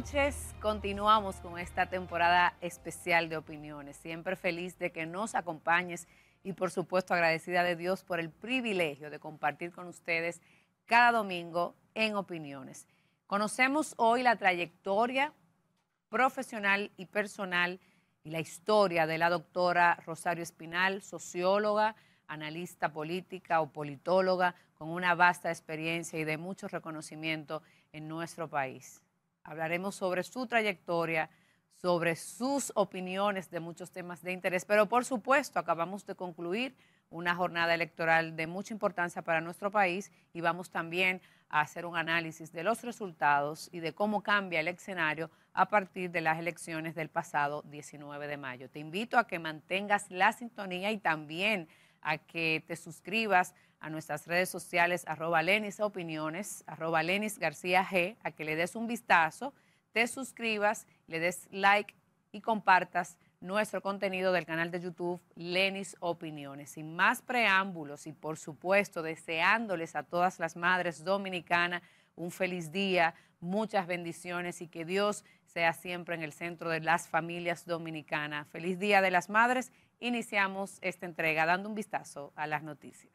noches. Continuamos con esta temporada especial de opiniones. Siempre feliz de que nos acompañes y por supuesto agradecida de Dios por el privilegio de compartir con ustedes cada domingo en opiniones. Conocemos hoy la trayectoria profesional y personal y la historia de la doctora Rosario Espinal, socióloga, analista política o politóloga con una vasta experiencia y de mucho reconocimiento en nuestro país. Hablaremos sobre su trayectoria, sobre sus opiniones de muchos temas de interés, pero por supuesto acabamos de concluir una jornada electoral de mucha importancia para nuestro país y vamos también a hacer un análisis de los resultados y de cómo cambia el escenario a partir de las elecciones del pasado 19 de mayo. Te invito a que mantengas la sintonía y también a que te suscribas a nuestras redes sociales, arroba Lenis Opiniones, arroba Lenis García G, a que le des un vistazo, te suscribas, le des like y compartas nuestro contenido del canal de YouTube Lenis Opiniones. Sin más preámbulos y por supuesto deseándoles a todas las madres dominicanas un feliz día, muchas bendiciones y que Dios sea siempre en el centro de las familias dominicanas. Feliz Día de las Madres. Iniciamos esta entrega dando un vistazo a las noticias.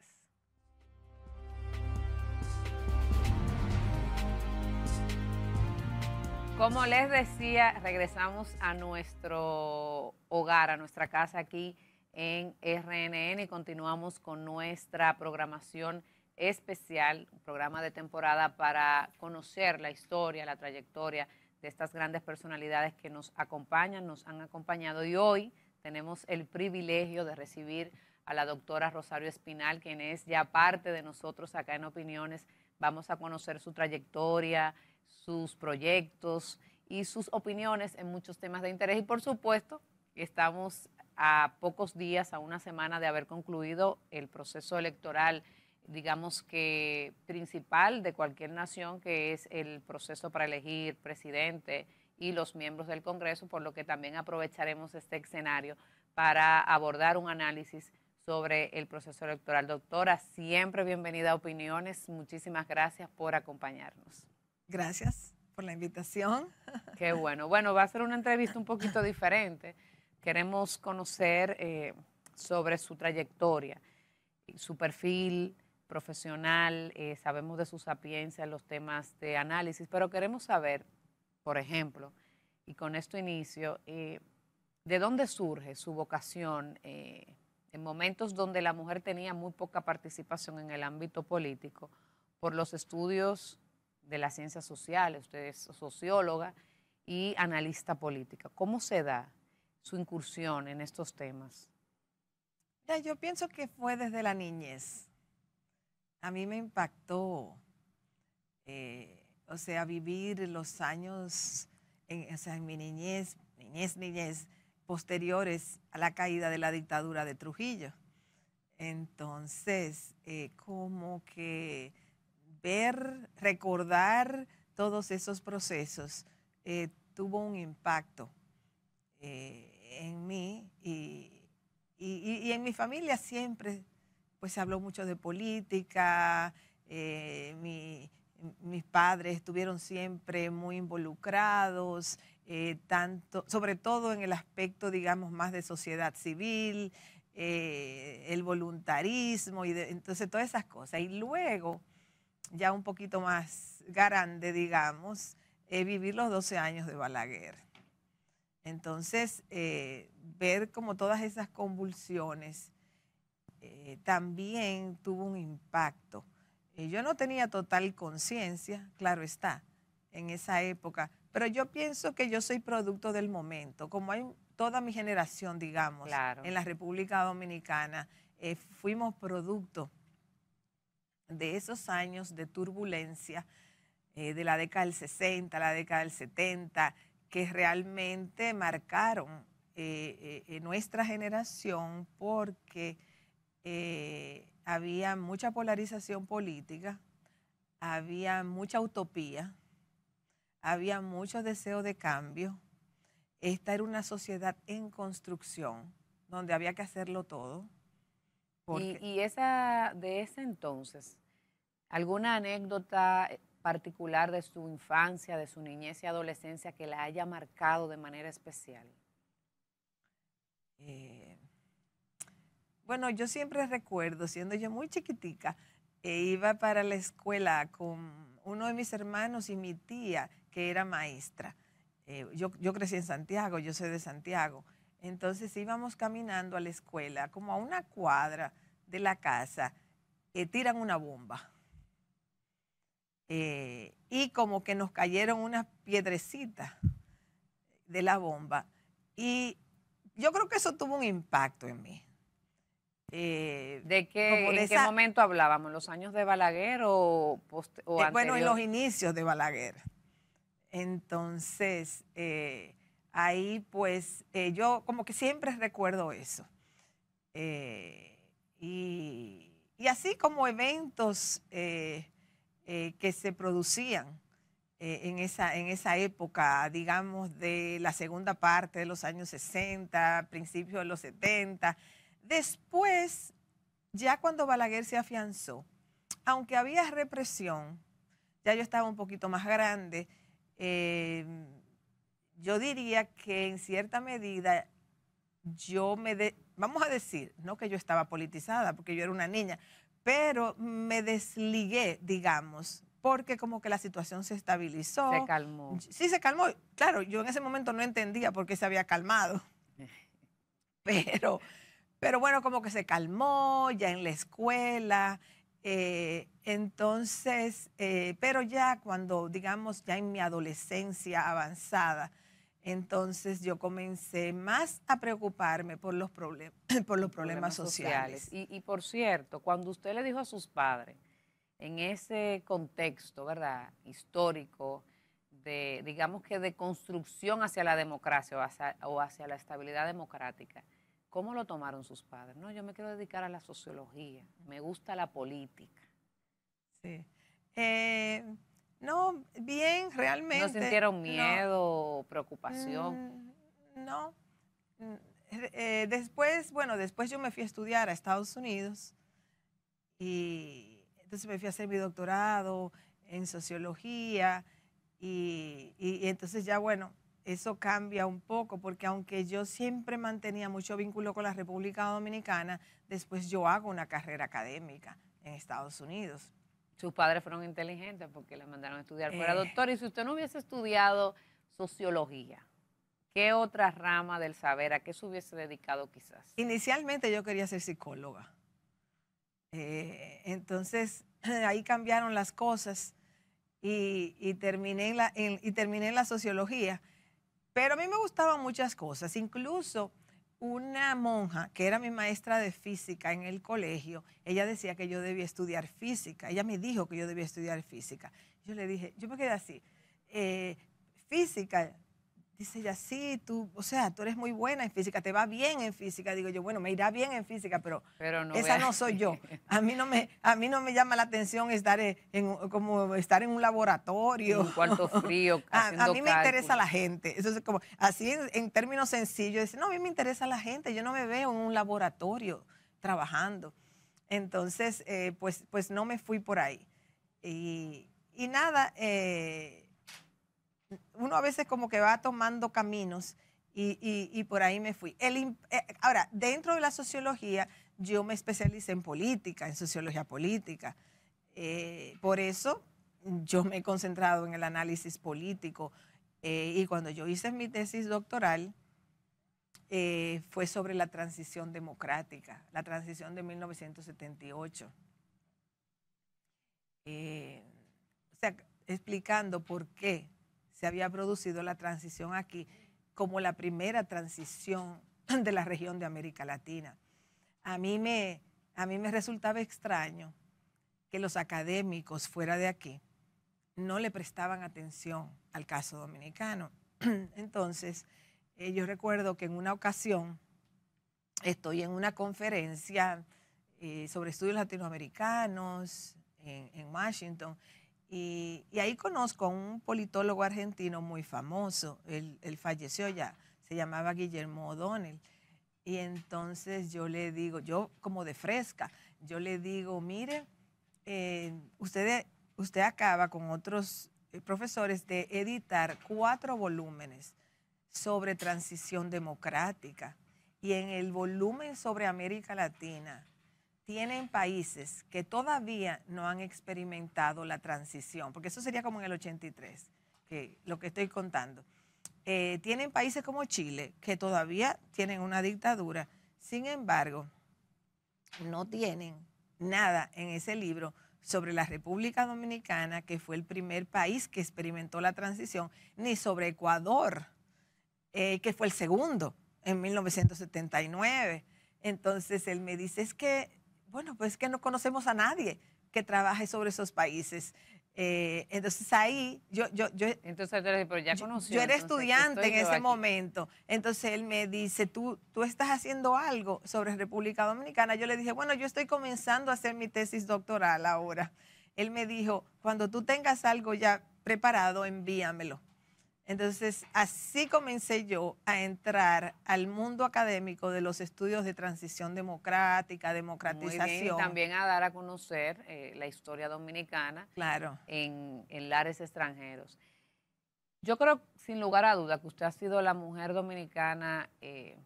Como les decía, regresamos a nuestro hogar, a nuestra casa aquí en RNN y continuamos con nuestra programación especial, programa de temporada para conocer la historia, la trayectoria de estas grandes personalidades que nos acompañan, nos han acompañado y hoy tenemos el privilegio de recibir a la doctora Rosario Espinal, quien es ya parte de nosotros acá en Opiniones. Vamos a conocer su trayectoria, sus proyectos y sus opiniones en muchos temas de interés. Y por supuesto, estamos a pocos días, a una semana de haber concluido el proceso electoral, digamos que principal de cualquier nación, que es el proceso para elegir presidente y los miembros del Congreso, por lo que también aprovecharemos este escenario para abordar un análisis sobre el proceso electoral. Doctora, siempre bienvenida a Opiniones. Muchísimas gracias por acompañarnos. Gracias por la invitación. Qué bueno. Bueno, va a ser una entrevista un poquito diferente. Queremos conocer eh, sobre su trayectoria, su perfil profesional, eh, sabemos de su sapiencia en los temas de análisis, pero queremos saber, por ejemplo, y con esto inicio, eh, ¿de dónde surge su vocación en momentos donde la mujer tenía muy poca participación en el ámbito político por los estudios de las ciencias sociales, usted es socióloga y analista política. ¿Cómo se da su incursión en estos temas? Ya, yo pienso que fue desde la niñez. A mí me impactó, eh, o sea, vivir los años, en, o sea, en mi niñez, niñez, niñez, posteriores a la caída de la dictadura de Trujillo. Entonces, eh, como que ver, recordar todos esos procesos eh, tuvo un impacto eh, en mí y, en mi familia siempre pues se habló mucho de política, eh, mis padres estuvieron siempre muy involucrados, tanto, sobre todo en el aspecto, digamos, más de sociedad civil, el voluntarismo, y entonces todas esas cosas. Y luego ya un poquito más grande, digamos, eh, vivir los 12 años de Balaguer. Entonces, eh, ver como todas esas convulsiones eh, también tuvo un impacto. yo no tenía total conciencia, claro está, en esa época, pero yo pienso que yo soy producto del momento, como hay toda mi generación, digamos, en la República Dominicana, fuimos producto de esos años de turbulencia eh, de la década del 60, la década del 70, que realmente marcaron eh, eh, nuestra generación porque había mucha polarización política, había mucha utopía, había mucho deseo de cambio. Esta era una sociedad en construcción, donde había que hacerlo todo. Y, y, esa de ese entonces, ¿Alguna anécdota eh, particular de su infancia, de su niñez y adolescencia que la haya marcado de manera especial? Eh, bueno, yo siempre recuerdo, siendo yo muy chiquitica, eh, iba para la escuela con uno de mis hermanos y mi tía, que era maestra. yo, crecí en Santiago, yo soy de Santiago. Entonces íbamos caminando a la escuela, como a una cuadra de la casa, eh, tiran una bomba. Eh, y como que nos cayeron unas piedrecitas de la bomba. Y yo creo que eso tuvo un impacto en mí. Eh, ¿De qué, ¿en momento hablábamos? ¿Los años de Balaguer o, eh, Bueno, en los inicios de Balaguer. Entonces, ahí pues yo como que siempre recuerdo eso. y, así como eventos eh, que se producían eh, en, esa, en esa época, digamos, de la segunda parte de los años 60, principios de los 70. Después, ya cuando Balaguer se afianzó, aunque había represión, ya yo estaba un poquito más grande, eh, yo diría que en cierta medida yo me, vamos a decir, no que yo estaba politizada, porque yo era una niña, pero me desligué, digamos, porque como que la situación se estabilizó. Se calmó. Sí, se calmó. Claro, yo en ese momento no entendía por qué se había calmado. Pero, pero bueno, como que se calmó ya en la escuela. Eh, entonces, eh, pero ya cuando, digamos, ya en mi adolescencia avanzada, entonces yo comencé más a preocuparme por los, por los problemas, sociales. Y, por cierto, cuando usted le dijo a sus padres, en ese contexto, ¿verdad? Histórico, de, digamos que de construcción hacia la democracia o hacia, la estabilidad democrática, ¿cómo lo tomaron sus padres? No, yo me quiero dedicar a la sociología, me gusta la política. Sí. Eh, no, bien, realmente. ¿No sintieron miedo, preocupación? Mm, no. Mm, eh, después, bueno, después yo me fui a estudiar a Estados Unidos y entonces me fui a hacer mi doctorado en sociología y entonces ya, bueno, eso cambia un poco porque aunque yo siempre mantenía mucho vínculo con la República Dominicana, después yo hago una carrera académica en Estados Unidos sus padres fueron inteligentes porque le mandaron a estudiar fuera. Eh. Doctor, y si usted no hubiese estudiado sociología, ¿qué otra rama del saber, a qué se hubiese dedicado quizás? Inicialmente yo quería ser psicóloga. Eh, entonces ahí cambiaron las cosas y, terminé la, y terminé la sociología. Pero a mí me gustaban muchas cosas, incluso una monja que era mi maestra de física en el colegio, ella decía que yo debía estudiar física, ella me dijo que yo debía estudiar física. Yo le dije, yo me quedé así, eh, física, dice, ella, sí, tú, o sea, tú eres muy buena en física, te va bien en física. Digo yo, bueno, me irá bien en física, pero, esa no soy yo. A mí no me, a mí no me llama la atención estar e, en, como estar en un laboratorio. En un cuarto frío. Haciendo a, a, mí me interesa la gente. Eso como, así en, términos sencillos, dice, no, a mí me interesa la gente, yo no me veo en un laboratorio trabajando. Entonces, eh, pues, pues no me fui por ahí. Y, y nada, eh, uno a veces como que va tomando caminos y, y, por ahí me fui. El, eh, ahora, dentro de la sociología, yo me especialicé en política, en sociología política. Eh, por eso yo me he concentrado en el análisis político. Eh, y cuando yo hice mi tesis doctoral, fue sobre la transición democrática, la transición de 1978. o sea, explicando por qué se había producido la transición aquí como la primera transición de la región de América Latina. A mí me, resultaba extraño que los académicos fuera de aquí no le prestaban atención al caso dominicano. Entonces, eh, yo recuerdo que en una ocasión estoy en una conferencia eh, sobre estudios latinoamericanos en Washington y, ahí conozco a un politólogo argentino muy famoso, él, falleció ya, se llamaba Guillermo O'Donnell. Y entonces yo le digo, yo como de fresca, yo le digo, mire, eh, usted, usted acaba con otros eh, profesores de editar cuatro volúmenes sobre transición democrática y en el volumen sobre América Latina tienen países que todavía no han experimentado la transición, porque eso sería como en el 83, que lo que estoy contando. Eh, tienen países como Chile, que todavía tienen una dictadura, sin embargo, no tienen nada en ese libro sobre la República Dominicana, que fue el primer país que experimentó la transición, ni sobre Ecuador, eh, que fue el segundo en 1979. Entonces él me dice, es que bueno, pues que no conocemos a nadie que trabaje sobre esos países. Eh, entonces ahí yo... yo, yo entonces pero ya conocí Yo era estudiante en ese momento. Entonces él me dice, ¿Tú, tú estás haciendo algo sobre República Dominicana. Yo le dije, bueno, yo estoy comenzando a hacer mi tesis doctoral ahora. Él me dijo, cuando tú tengas algo ya preparado, envíamelo. Entonces, así comencé yo a entrar al mundo académico de los estudios de transición democrática, democratización. y también a dar a conocer eh, la historia dominicana en, lares extranjeros. Yo creo, sin lugar a duda, que usted ha sido la mujer dominicana eh,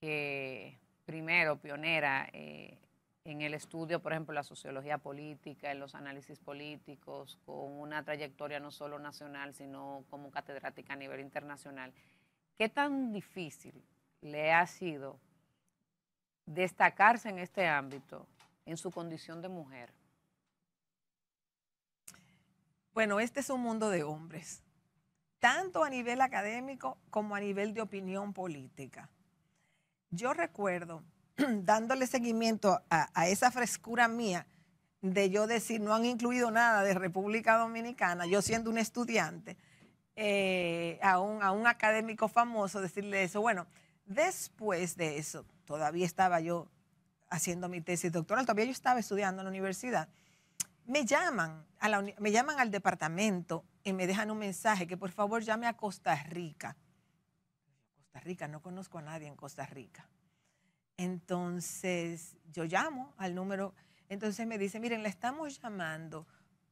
que, primero, pionera eh, en el estudio, por ejemplo, la sociología política, en los análisis políticos, con una trayectoria no solo nacional, sino como catedrática a nivel internacional. ¿Qué tan difícil le ha sido destacarse en este ámbito en su condición de mujer? Bueno, este es un mundo de hombres, tanto a nivel académico como a nivel de opinión política. Yo recuerdo dándole seguimiento a, esa frescura mía de yo decir, no han incluido nada de República Dominicana, yo siendo un estudiante, eh, a, un, académico famoso, decirle eso. Bueno, después de eso, todavía estaba yo haciendo mi tesis doctoral, todavía yo estaba estudiando en la universidad. Me llaman, me llaman al departamento y me dejan un mensaje que por favor llame a Costa Rica. Costa Rica, no conozco a nadie en Costa Rica. Entonces yo llamo al número, entonces me dice, miren, le estamos llamando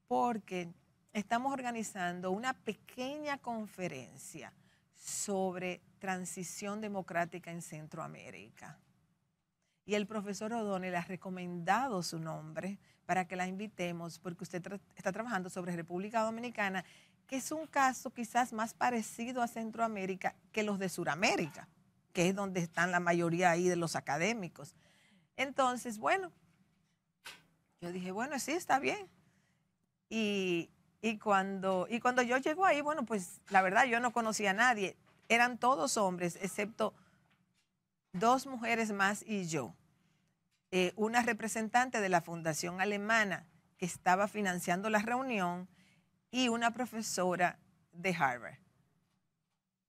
porque estamos organizando una pequeña conferencia sobre transición democrática en Centroamérica. Y el profesor O'Donnell ha recomendado su nombre para que la invitemos, porque usted está trabajando sobre República Dominicana, que es un caso quizás más parecido a Centroamérica que los de Sudamérica que es donde están la mayoría ahí de los académicos. Entonces, bueno, yo dije, bueno, sí, está bien. Y, cuando, y cuando yo llego ahí, bueno, pues la verdad yo no conocía a nadie. Eran todos hombres, excepto dos mujeres más y yo. Eh, una representante de la Fundación Alemana que estaba financiando la reunión y una profesora de Harvard.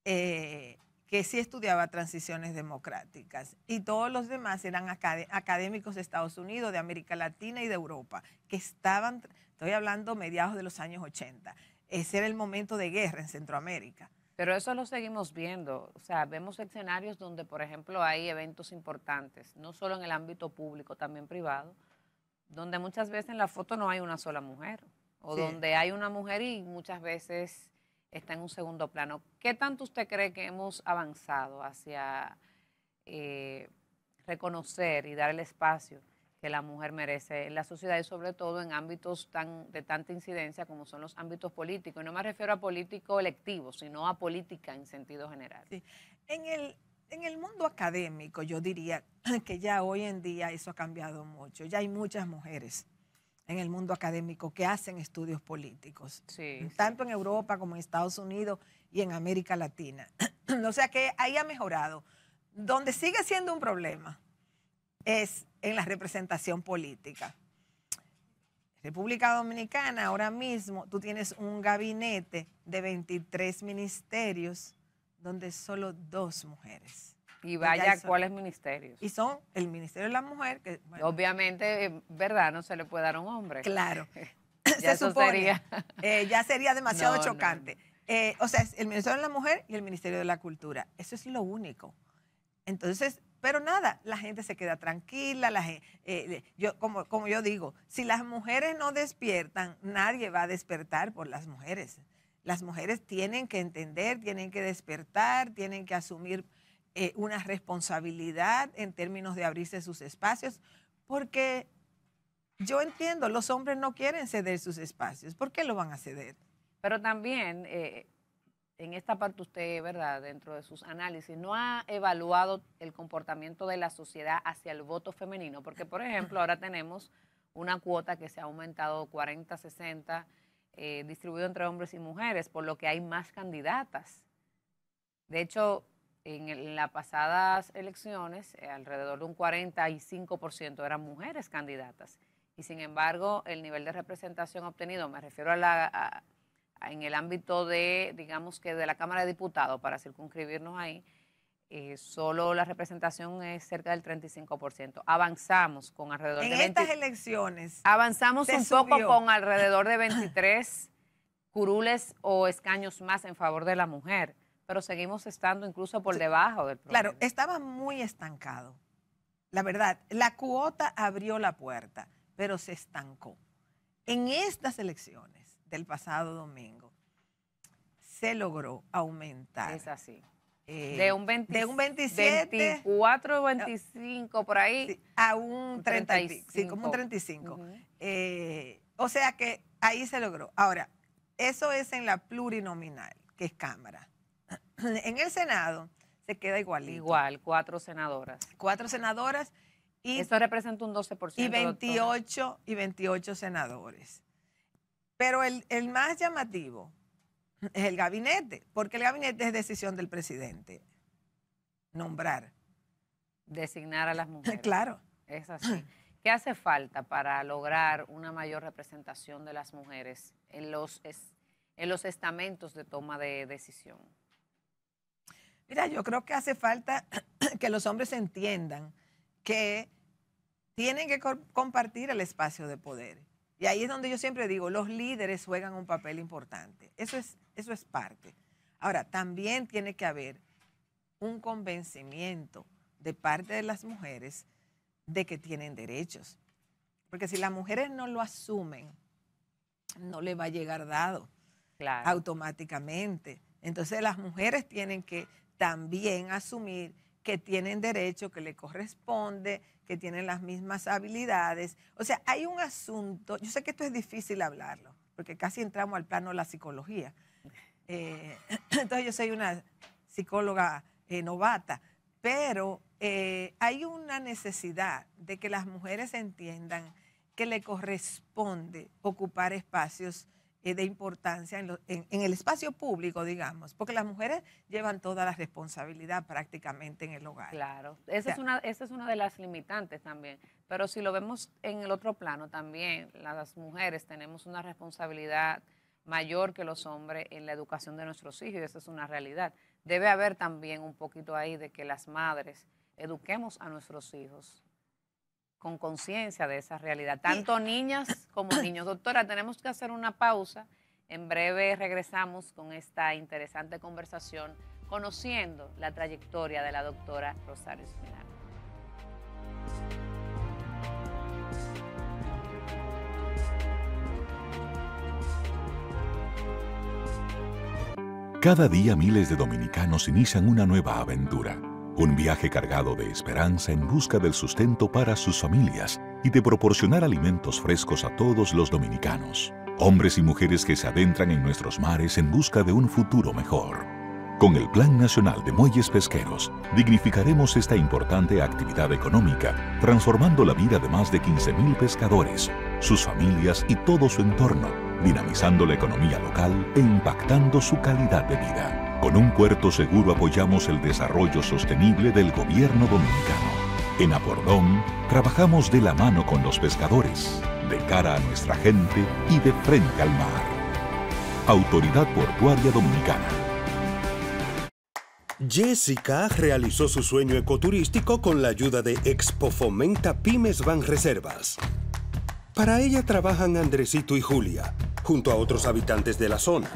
Eh, que sí estudiaba transiciones democráticas y todos los demás eran académicos de Estados Unidos, de América Latina y de Europa, que estaban, estoy hablando mediados de los años 80. Ese era el momento de guerra en Centroamérica. Pero eso lo seguimos viendo. O sea, vemos escenarios donde, por ejemplo, hay eventos importantes, no solo en el ámbito público, también privado, donde muchas veces en la foto no hay una sola mujer, o donde hay una mujer y muchas veces está en un segundo plano. ¿Qué tanto usted cree que hemos avanzado hacia eh, reconocer y dar el espacio que la mujer merece en la sociedad y sobre todo en ámbitos tan, de tanta incidencia como son los ámbitos políticos? Y no me refiero a político electivo, sino a política en sentido general. En el, en el mundo académico yo diría que ya hoy en día eso ha cambiado mucho. Ya hay muchas mujeres en el mundo académico que hacen estudios políticos, tanto en Europa como en Estados Unidos y en América Latina. o sea que ahí ha mejorado. Donde sigue siendo un problema es en la representación política. República Dominicana, ahora mismo tú tienes un gabinete de 23 ministerios donde solo dos mujeres y vaya cuáles ministerios. Y son el Ministerio de la Mujer, que... Obviamente, eh, ¿verdad? No se le puede dar a un hombre. Claro. se eh, ya sería demasiado chocante. Eh, o sea, es el Ministerio de la Mujer y el Ministerio de la Cultura. Eso es lo único. Entonces, pero nada, la gente se queda tranquila. La yo, como, como yo digo, si las mujeres no despiertan, nadie va a despertar por las mujeres. Las mujeres tienen que entender, tienen que despertar, tienen que asumir eh, una responsabilidad en términos de abrirse sus espacios, porque yo entiendo, los hombres no quieren ceder sus espacios, ¿por qué lo van a ceder? Pero también, eh, en esta parte usted, ¿verdad?, dentro de sus análisis, no ha evaluado el comportamiento de la sociedad hacia el voto femenino, porque, por ejemplo, ahora tenemos una cuota que se ha aumentado 40, 60, eh, distribuido entre hombres y mujeres, por lo que hay más candidatas. De hecho, en las pasadas elecciones, eh, alrededor de un 45% eran mujeres candidatas. Y sin embargo, el nivel de representación obtenido, me refiero a la, en el ámbito de, digamos que de la Cámara de Diputados, para circunscribirnos ahí, eh, solo la representación es cerca del 35%. Avanzamos con alrededor de... En estas elecciones. Avanzamos un poco con alrededor de 23 curules o escaños más en favor de la mujer pero seguimos estando incluso por debajo del Claro, estaba muy estancado. La verdad, la cuota abrió la puerta, pero se estancó. En estas elecciones del pasado domingo, se logró aumentar. Es así. Eh, de, un 20, de un 27. 24 25 por ahí. a un 35. Sí, como un 35. Eh, o sea que ahí se logró. Ahora, eso es en la plurinominal, que es Cámara. En el Senado se queda igual Igual, cuatro senadoras. Cuatro senadoras. Y, Eso representa un 12%. Y 28, y 28 senadores. Pero el, más llamativo es el gabinete, porque el gabinete es decisión del presidente. Nombrar. Designar a las mujeres. Claro. Es así. ¿Qué hace falta para lograr una mayor representación de las mujeres en los, en los estamentos de toma de decisión? Mira, yo creo que hace falta que los hombres entiendan que tienen que compartir el espacio de poder. Y ahí es donde yo siempre digo, los líderes juegan un papel importante. Eso es, eso es parte. Ahora, también tiene que haber un convencimiento de parte de las mujeres de que tienen derechos. Porque si las mujeres no lo asumen, no le va a llegar dado automáticamente. Entonces las mujeres tienen que también asumir que tienen derecho, que le corresponde, que tienen las mismas habilidades. O sea, hay un asunto, yo sé que esto es difícil hablarlo, porque casi entramos al plano de la psicología. Eh, entonces yo soy una psicóloga eh, novata, pero eh, hay una necesidad de que las mujeres entiendan que le corresponde ocupar espacios eh, de importancia en, el espacio público, digamos, porque las mujeres llevan toda la responsabilidad prácticamente en el hogar. Claro, esa, es, una, esa es una de las limitantes también, pero si lo vemos en el otro plano también, las mujeres tenemos una responsabilidad mayor que los hombres en la educación de nuestros hijos y esa es una realidad. Debe haber también un poquito ahí de que las madres eduquemos a nuestros hijos con conciencia de esa realidad, tanto niñas como niños. Doctora, tenemos que hacer una pausa. En breve regresamos con esta interesante conversación, conociendo la trayectoria de la doctora Rosario Esmeralda. Cada día miles de dominicanos inician una nueva aventura un viaje cargado de esperanza en busca del sustento para sus familias y de proporcionar alimentos frescos a todos los dominicanos. Hombres y mujeres que se adentran en nuestros mares en busca de un futuro mejor. Con el Plan Nacional de Muelles Pesqueros, dignificaremos esta importante actividad económica, transformando la vida de más de 15.000 pescadores, sus familias y todo su entorno, dinamizando la economía local e impactando su calidad de vida. Con un puerto seguro apoyamos el desarrollo sostenible del gobierno dominicano. En Apordón trabajamos de la mano con los pescadores, de cara a nuestra gente y de frente al mar. Autoridad Portuaria Dominicana. Jessica realizó su sueño ecoturístico con la ayuda de Expo Fomenta Pymes Van Reservas. Para ella trabajan Andresito y Julia, junto a otros habitantes de la zona.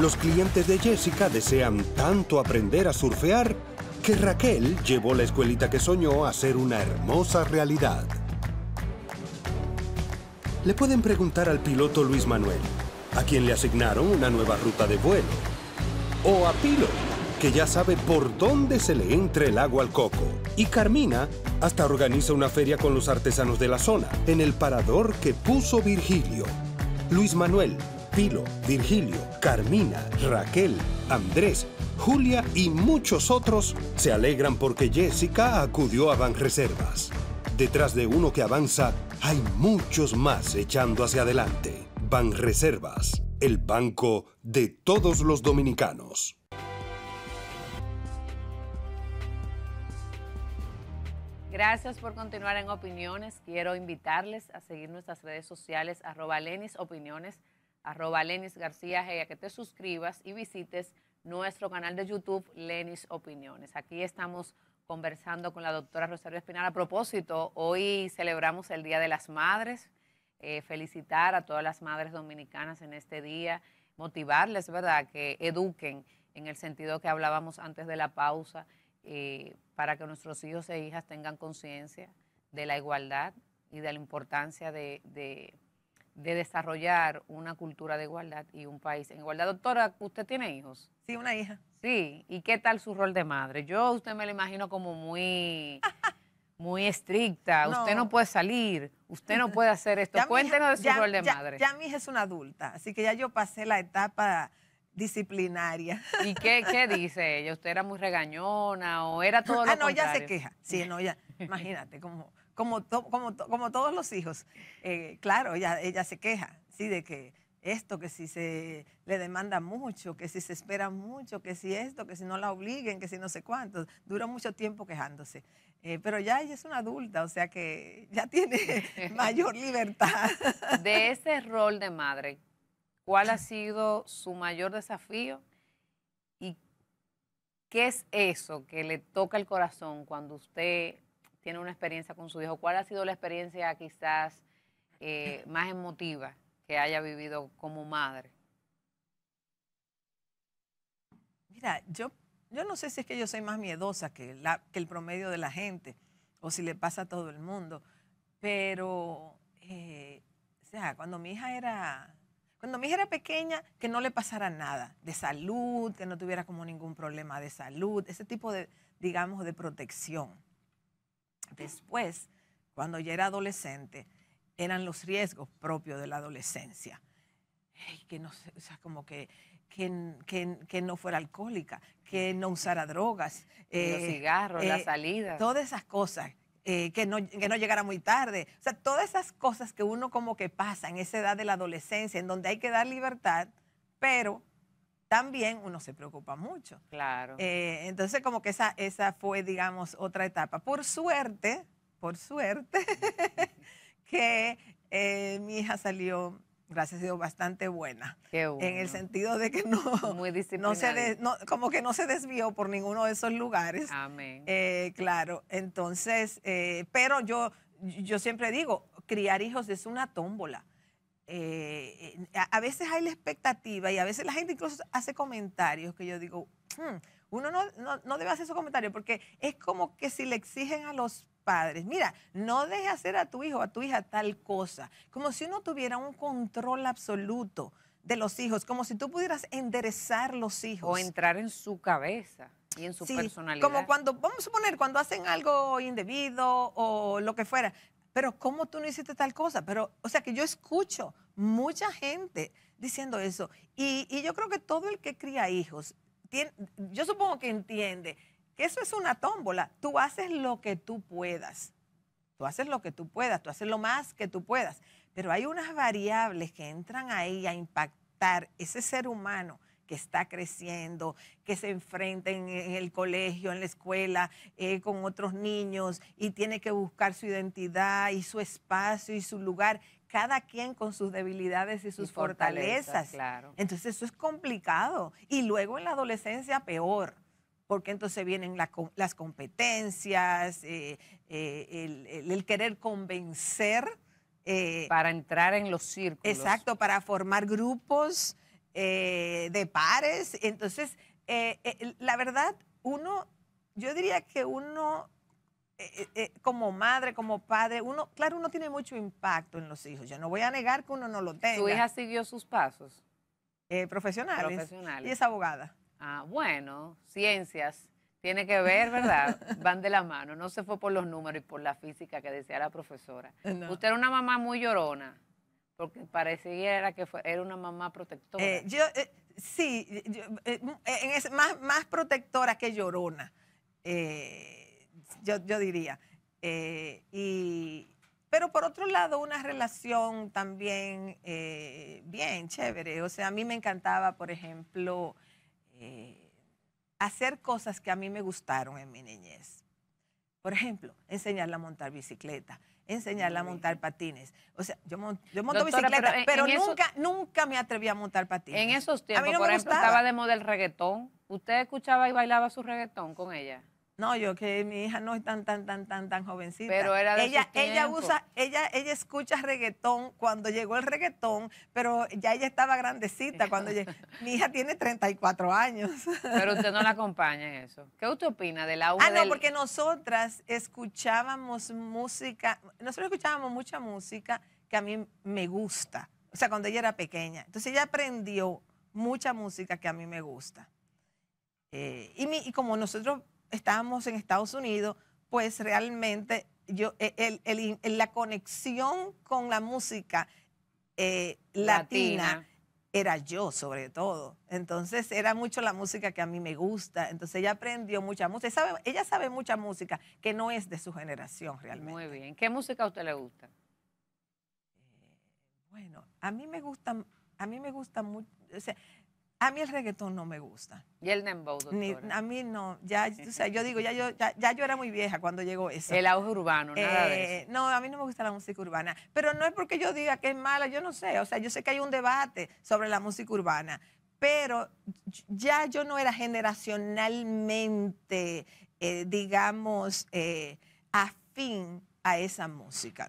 Los clientes de Jessica desean tanto aprender a surfear que Raquel llevó la escuelita que soñó a ser una hermosa realidad. Le pueden preguntar al piloto Luis Manuel, a quien le asignaron una nueva ruta de vuelo. O a Pilo, que ya sabe por dónde se le entra el agua al coco. Y Carmina hasta organiza una feria con los artesanos de la zona, en el parador que puso Virgilio. Luis Manuel Pilo, Virgilio, Carmina, Raquel, Andrés, Julia y muchos otros se alegran porque Jessica acudió a Banreservas. Detrás de uno que avanza, hay muchos más echando hacia adelante. Banreservas, el banco de todos los dominicanos. Gracias por continuar en Opiniones. Quiero invitarles a seguir nuestras redes sociales, arroba Opiniones, arroba Lenis García G, que te suscribas y visites nuestro canal de YouTube Lenis Opiniones. Aquí estamos conversando con la doctora Rosario Espinal. A propósito, hoy celebramos el Día de las Madres. Eh, felicitar a todas las madres dominicanas en este día, motivarles, ¿verdad?, que eduquen en el sentido que hablábamos antes de la pausa, eh, para que nuestros hijos e hijas tengan conciencia de la igualdad y de la importancia de de desarrollar una cultura de igualdad y un país en igualdad. Doctora, ¿usted tiene hijos? Sí, una hija. Sí, ¿y qué tal su rol de madre? Yo usted me lo imagino como muy, muy estricta. Usted no puede salir, usted no puede hacer esto. Cuéntenos de su rol de madre. Ya mi hija es una adulta, así que ya yo pasé la etapa disciplinaria. ¿Y qué, qué dice ella? ¿Usted era muy regañona o era todo ah, no, no, ella se queja. Sí, no, ya, imagínate, como como, como, como todos los hijos. Eh, claro, ella, ella se queja, sí, de que esto, que si se le demanda mucho, que si se espera mucho, que si esto, que si no la obliguen, que si no sé cuánto. Dura mucho tiempo quejándose. Eh, pero ya ella es una adulta, o sea que ya tiene mayor libertad. De ese rol de madre, ¿cuál ha sido su mayor desafío? ¿Y qué es eso que le toca el corazón cuando usted tiene una experiencia con su hijo. ¿Cuál ha sido la experiencia quizás eh, más emotiva que haya vivido como madre? Mira, yo, yo no sé si es que yo soy más miedosa que, el promedio de la gente o si le pasa a todo el mundo, pero, eh, o sea, cuando mi hija era... Cuando mi hija era pequeña, que no le pasara nada de salud, que no tuviera como ningún problema de salud, ese tipo de, digamos, de protección después, cuando ya era adolescente, eran los riesgos propios de la adolescencia. que no, sea, como que que, que, no fuera alcohólica, que no usara drogas. Eh, los cigarros, las eh, salidas. Todas esas cosas, eh, que, no, que no llegara muy tarde. O sea, todas esas cosas que uno como que pasa en esa edad de la adolescencia, en donde hay que dar libertad, pero también uno se preocupa mucho. Claro. Eh, entonces, como que esa, esa fue, digamos, otra etapa. Por suerte, por suerte, que eh, mi hija salió, gracias a Dios, bastante buena. En el sentido de que no, Muy no se como que no se desvió por ninguno de esos lugares. Amén. Eh, claro, entonces, pero yo, yo siempre digo, criar hijos es una tómbola eh, eh, a veces hay la expectativa y a veces la gente incluso hace comentarios que yo digo, hmm, uno no, debe hacer esos comentarios porque es como que si le exigen a los padres, mira, no deje hacer a tu hijo o a tu hija tal cosa, como si uno tuviera un control absoluto de los hijos, como si tú pudieras enderezar los hijos. O entrar en su cabeza y en su personalidad. Como cuando, vamos a suponer, cuando hacen algo indebido o lo que fuera, pero ¿cómo tú no hiciste tal cosa? Pero, o sea, que yo escucho mucha gente diciendo eso. Y, yo creo que todo el que cría hijos, yo supongo que entiende que eso es una tómbola. Tú haces lo que tú puedas. Tú haces lo que tú puedas, tú haces lo más que tú puedas. Pero hay unas variables que entran ahí a impactar ese ser humano que está creciendo, que se enfrenta en, el colegio, en la escuela, eh, con otros niños y tiene que buscar su identidad y su espacio y su lugar cada quien con sus debilidades y sus fortalezas. Entonces eso es complicado. Y luego en la adolescencia peor, porque entonces vienen las competencias, eh, eh, el, querer convencer. para entrar en los círculos. Exacto, para formar grupos. Eh, de pares. Entonces, eh, eh, la verdad, uno, yo diría que uno, como madre, como padre, uno, claro, uno tiene mucho impacto en los hijos. Yo no voy a negar que uno no lo tenga. ¿Tu hija siguió sus pasos? profesionales. Profesionales. Y es abogada. Ah, bueno, ciencias. Tiene que ver, ¿verdad? Van de la mano. No se fue por los números y por la física que decía la profesora. Usted era una mamá muy llorona porque pareciera que era una mamá protectora. Eh, yo, eh, sí, eh, mm, más, protectora que llorona, yo, diría. pero por otro lado, una relación también bien chévere. O sea, a mí me encantaba, por ejemplo, hacer cosas que a mí me gustaron en mi niñez. Por ejemplo, enseñarla a montar bicicleta enseñarla a montar patines. O sea, yo, monto, yo monto bicicleta, pero, nunca, nunca me atreví a montar patines. En esos tiempos, por ejemplo, estaba de moda el reggaetón. ¿Usted escuchaba y bailaba su reggaetón con ella? No, yo que mi hija no es tan, tan, tan, tan, tan jovencita. Pero era de ella, ella usa, ella, ella escucha reggaetón cuando llegó el reggaetón, pero ya ella estaba grandecita cuando llegó. Mi hija tiene 34 años. Pero usted no la acompaña en eso. ¿Qué usted opina de la Ah, no, porque nosotras escuchábamos música, nosotros escuchábamos mucha música que a mí me gusta. O sea, cuando ella era pequeña. Entonces ella aprendió mucha música que a mí me gusta. Eh, y como nosotros estábamos en Estados Unidos, pues realmente yo, e, el, el, la conexión con la música eh, latina. era yo sobre todo. Entonces era mucho la música que a mí me gusta. Entonces ella aprendió mucha música. Ella sabe, ella sabe mucha música que no es de su generación realmente. Muy bien. ¿Qué música a usted le gusta? Eh, bueno, a mí me gusta, a mí me gusta mucho. O sea, a mí el reggaetón no me gusta. ¿Y el dembow, a mí no. Ya, o sea, yo digo, ya yo, ya, yo era muy vieja cuando llegó eso. El auge urbano, nada de eh, eso. No, a mí no me gusta la música urbana. Pero no es porque yo diga que es mala, yo no sé. O sea, yo sé que hay un debate sobre la música urbana. Pero ya yo no era generacionalmente, eh, digamos, eh, afín a esa música.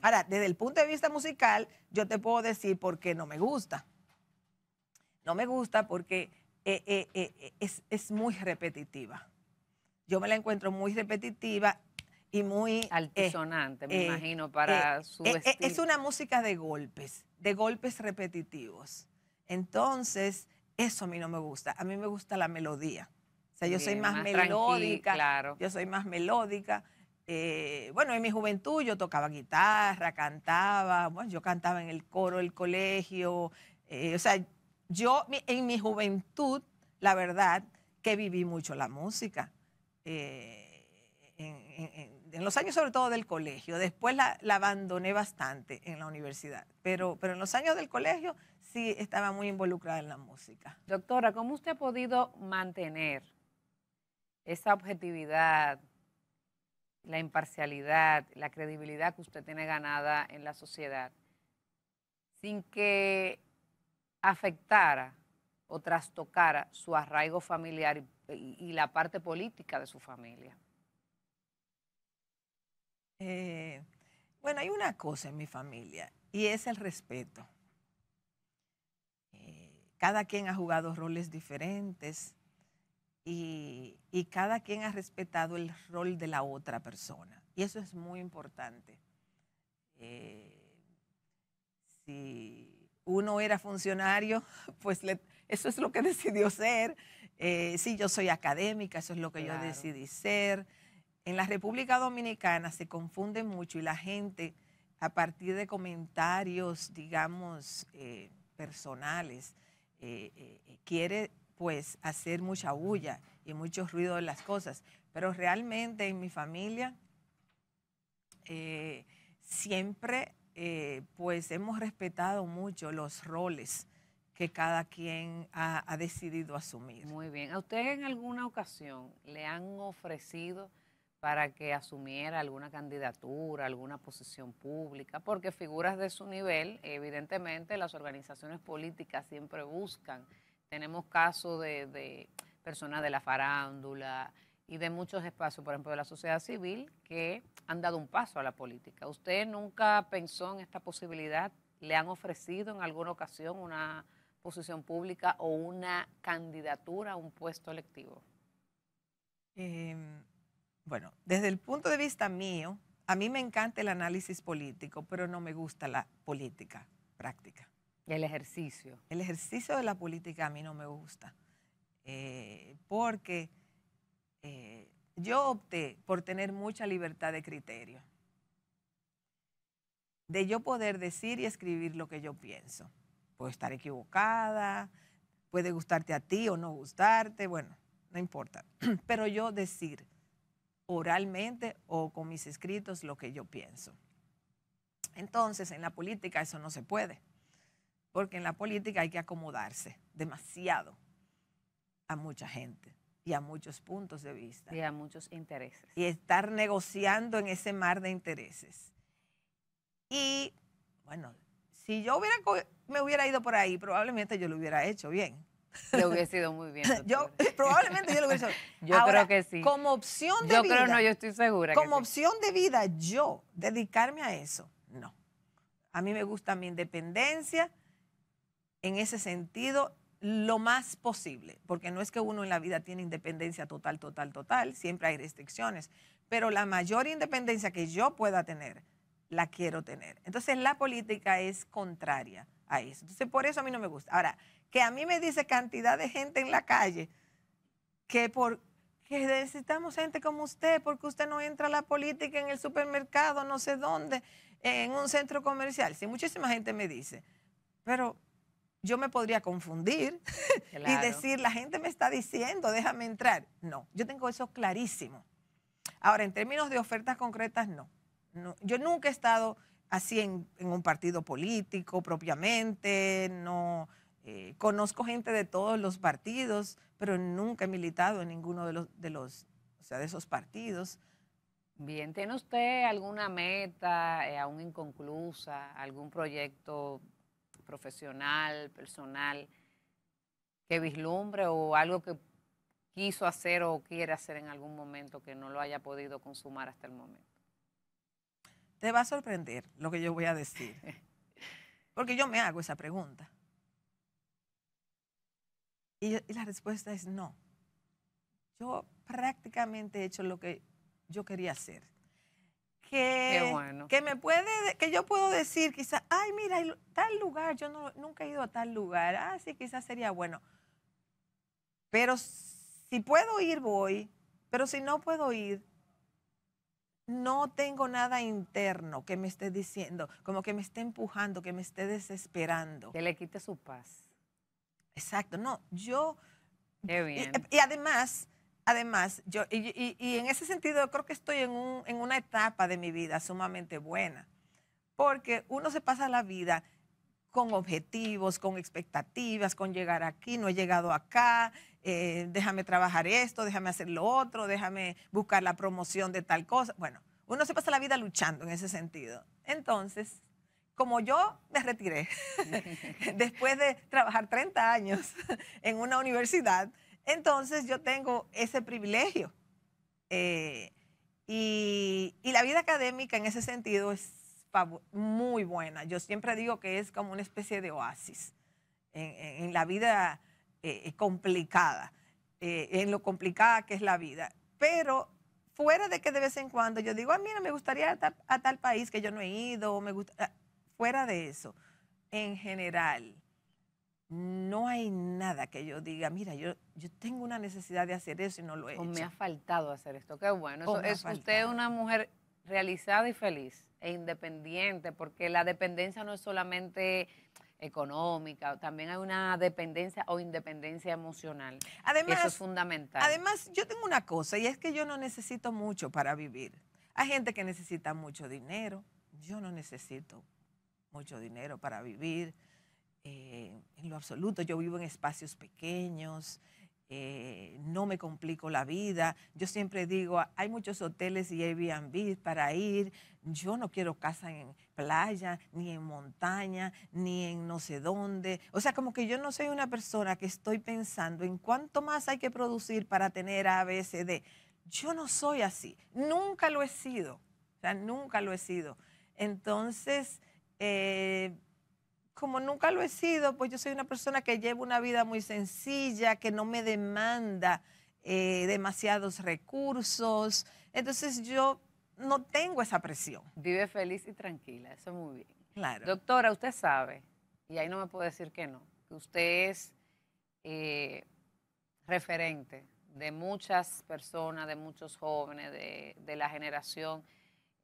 Ahora, desde el punto de vista musical, yo te puedo decir por qué no me gusta. No me gusta porque eh, eh, eh, es, muy repetitiva. Yo me la encuentro muy repetitiva y muy... Altisonante, me imagino, para su Es una música de golpes, de golpes repetitivos. Entonces, eso a mí no me gusta. A mí me gusta la melodía. O sea, yo soy más, melódica. Claro. Yo soy más melódica. bueno, en mi juventud yo tocaba guitarra, cantaba, bueno, yo cantaba en el coro del colegio, o sea, yo en mi juventud, la verdad, que viví mucho la música. Eh, en, los años sobre todo del colegio. Después la, abandoné bastante en la universidad. Pero, pero en los años del colegio sí estaba muy involucrada en la música. Doctora, ¿cómo usted ha podido mantener esa objetividad, la imparcialidad, la credibilidad que usted tiene ganada en la sociedad, sin que afectara o trastocara su arraigo familiar y, la parte política de su familia? Eh, bueno, hay una cosa en mi familia y es el respeto. Eh, cada quien ha jugado roles diferentes y, cada quien ha respetado el rol de la otra persona. Y eso es muy importante. Eh, si uno era funcionario, pues eso es lo que decidió ser. Eh, sí, yo soy académica, eso es lo que yo decidí ser. En la República Dominicana se confunde mucho y la gente, a partir de comentarios, digamos, eh, personales, eh, quiere pues hacer mucha bulla y mucho ruido de las cosas. Pero realmente en mi familia siempre eh, pues hemos respetado mucho los roles que cada quien ha, decidido asumir. Muy bien. ¿A usted en alguna ocasión le han ofrecido para que asumiera alguna candidatura, alguna posición pública? Porque figuras de su nivel, evidentemente, las organizaciones políticas siempre buscan. Tenemos casos de, de personas de la farándula, y de muchos espacios, por ejemplo, de la sociedad civil, que han dado un paso a la política. ¿Usted nunca pensó en esta posibilidad? ¿Le han ofrecido en alguna ocasión una posición pública o una candidatura a un puesto electivo? Em, bueno, desde el punto de vista mío, a mí me encanta el análisis político, pero no me gusta la política práctica. el ejercicio? El ejercicio de la política a mí no me gusta, eh, porque eh, yo opté por tener mucha libertad de criterio, de yo poder decir y escribir lo que yo pienso. Puedo estar equivocada, puede gustarte a ti o no gustarte, bueno, no importa. Pero yo decir oralmente o con mis escritos lo que yo pienso. Entonces, en la política eso no se puede, porque en la política hay que acomodarse demasiado a mucha gente y a muchos puntos de vista. Y a muchos intereses. Y estar negociando en ese mar de intereses. Y bueno, si yo hubiera me hubiera ido por ahí, probablemente yo lo hubiera hecho bien. Le hubiera ido muy bien. yo probablemente yo lo hubiera hecho. yo creo que sí. Como opción de yo vida. Yo creo no, yo estoy segura. Como opción de vida, yo dedicarme a eso, no. A mí me gusta mi independencia en ese sentido lo más posible, porque no es que uno en la vida tiene independencia total, total, total, siempre hay restricciones, pero la mayor independencia que yo pueda tener, la quiero tener. Entonces la política es contraria a eso. Entonces por eso a mí no me gusta. Ahora, que a mí me dice cantidad de gente en la calle que por que necesitamos gente como usted, porque usted no entra a la política en el supermercado, no sé dónde, en un centro comercial. Sí, muchísima gente me dice, pero yo me podría confundir y decir, la gente me está diciendo, déjame entrar. No, yo tengo eso clarísimo. Ahora, en términos de ofertas concretas, no. yo nunca he estado así en, un partido político propiamente, no. Eh, conozco gente de todos los partidos, pero nunca he militado en ninguno de los, de los sea, de esos partidos. Bien, ¿tiene usted alguna meta eh, aún inconclusa, algún proyecto profesional, personal, que vislumbre o algo que quiso hacer o quiere hacer en algún momento que no lo haya podido consumar hasta el momento? Te va a sorprender lo que yo voy a decir, porque yo me hago esa pregunta. Y, la respuesta es no. Yo prácticamente he hecho lo que yo quería hacer que, que me puede, que yo puedo decir quizás, ay, mira, tal lugar, yo nunca he ido a tal lugar, ah, sí, quizás sería bueno. Pero si puedo ir, voy, pero si no puedo ir, no tengo nada interno que me esté diciendo, como que me esté empujando, que me esté desesperando. Que le quite su paz. Exacto, no, yo... Qué bien. y además, Además, yo, y, en ese sentido, creo que estoy en, una etapa de mi vida sumamente buena, porque uno se pasa la vida con objetivos, con expectativas, con llegar aquí, no he llegado acá, eh, déjame trabajar esto, déjame hacer lo otro, déjame buscar la promoción de tal cosa. Bueno, uno se pasa la vida luchando en ese sentido. Entonces, como yo me retiré después de trabajar 30 años en una universidad, entonces yo tengo ese privilegio. Eh, y, la vida académica en ese sentido es muy buena. Yo siempre digo que es como una especie de oasis en, la vida eh, complicada, eh, en lo complicada que es la vida. Pero fuera de que de vez en cuando yo digo, ah, mira, me gustaría a tal, a tal país que yo no he ido, ah, fuera de eso, en general, no hay nada que yo diga, mira, yo, yo tengo una necesidad de hacer eso y no lo he o me ha faltado hacer esto. Qué bueno. es, usted es una mujer realizada y feliz e independiente, porque la dependencia no es solamente económica, también hay una dependencia o independencia emocional. eso es fundamental. Además, yo tengo una cosa y es que yo no necesito mucho para vivir. Hay gente que necesita mucho dinero, yo no necesito mucho dinero para vivir. Eh, en lo absoluto. Yo vivo en espacios pequeños, eh, no me complico la vida. Yo siempre digo, hay muchos hoteles y Airbnb para ir. Yo no quiero casa en playa, ni en montaña, ni en no sé dónde. O sea, como que yo no soy una persona que estoy pensando en cuánto más hay que producir para tener A, Yo no soy así. Nunca lo he sido. O sea, nunca lo he sido. Entonces, eh, como nunca lo he sido, pues yo soy una persona que lleva una vida muy sencilla, que no me demanda eh, demasiados recursos. Entonces yo no tengo esa presión. Vive feliz y tranquila, eso muy bien. Claro. Doctora, usted sabe, y ahí no me puedo decir que no, que usted es eh, referente de muchas personas, de muchos jóvenes, de, la generación.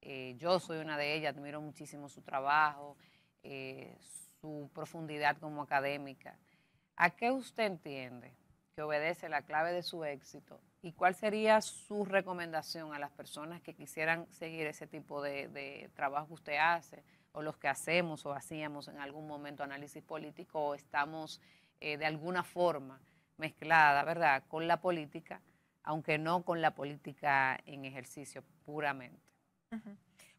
Eh, yo soy una de ellas, admiro muchísimo su trabajo, eh, su profundidad como académica. ¿A qué usted entiende que obedece la clave de su éxito y cuál sería su recomendación a las personas que quisieran seguir ese tipo de, trabajo que usted hace o los que hacemos o hacíamos en algún momento análisis político o estamos eh, de alguna forma mezclada, ¿verdad?, con la política, aunque no con la política en ejercicio puramente.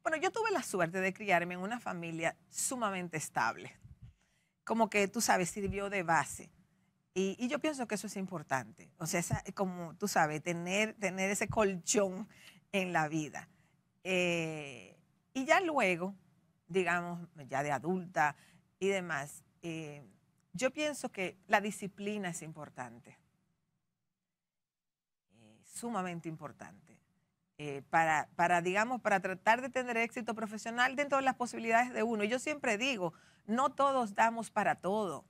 Bueno, yo tuve la suerte de criarme en una familia sumamente estable como que tú sabes, sirvió de base. Y, yo pienso que eso es importante. O sea, como tú sabes, tener, tener ese colchón en la vida. Eh, y ya luego, digamos, ya de adulta y demás, eh, yo pienso que la disciplina es importante. Eh, sumamente importante. para, para, digamos, para tratar de tener éxito profesional dentro de las posibilidades de uno. Y yo siempre digo, no todos damos para todo.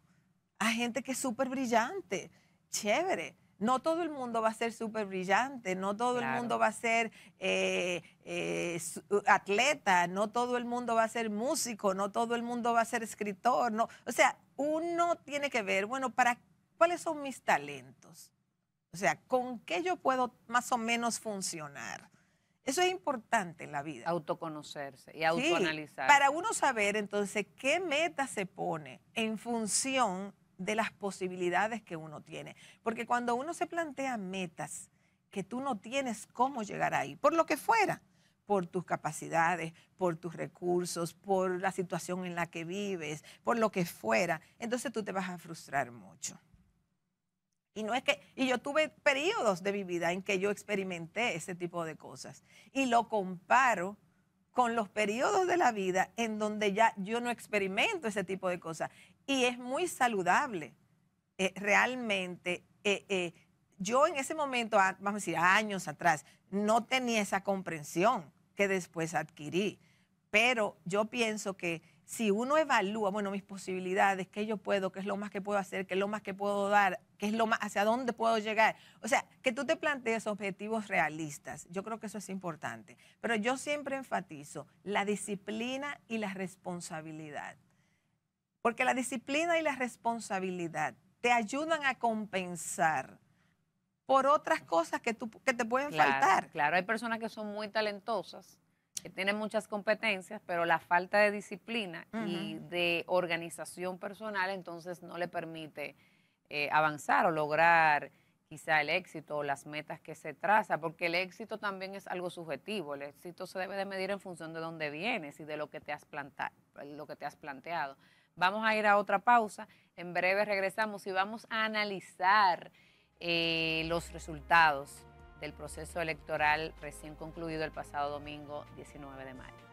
Hay gente que es súper brillante, chévere. No todo el mundo va a ser súper brillante, no todo el mundo va a ser eh, eh, atleta, no todo el mundo va a ser músico, no todo el mundo va a ser escritor. No. O sea, uno tiene que ver, bueno, para cuáles son mis talentos. O sea, ¿con qué yo puedo más o menos funcionar? Eso es importante en la vida. Autoconocerse y autoanalizar. para uno saber entonces qué meta se pone en función de las posibilidades que uno tiene. Porque cuando uno se plantea metas que tú no tienes cómo llegar ahí, por lo que fuera, por tus capacidades, por tus recursos, por la situación en la que vives, por lo que fuera, entonces tú te vas a frustrar mucho. Y es que, y yo tuve periodos de mi vida en que yo experimenté ese tipo de cosas. Y lo comparo con los periodos de la vida en donde ya yo no experimento ese tipo de cosas. Y es muy saludable. Eh, realmente, eh, eh, yo en ese momento, vamos a decir, años atrás, no tenía esa comprensión que después adquirí. Pero yo pienso que si uno evalúa, bueno, mis posibilidades, qué yo puedo, qué es lo más que puedo hacer, qué es lo más que puedo dar ¿Qué es lo más, hacia dónde puedo llegar? O sea, que tú te plantees objetivos realistas. Yo creo que eso es importante. Pero yo siempre enfatizo la disciplina y la responsabilidad. Porque la disciplina y la responsabilidad te ayudan a compensar por otras cosas que, tú, te pueden faltar. Claro, hay personas que son muy talentosas, que tienen muchas competencias, pero la falta de disciplina y de organización personal entonces no le permite eh, avanzar o lograr quizá el éxito o las metas que se traza, porque el éxito también es algo subjetivo, el éxito se debe de medir en función de dónde vienes y de lo que te has, lo que te has planteado. Vamos a ir a otra pausa, en breve regresamos y vamos a analizar eh, los resultados del proceso electoral recién concluido el pasado domingo 19 de mayo.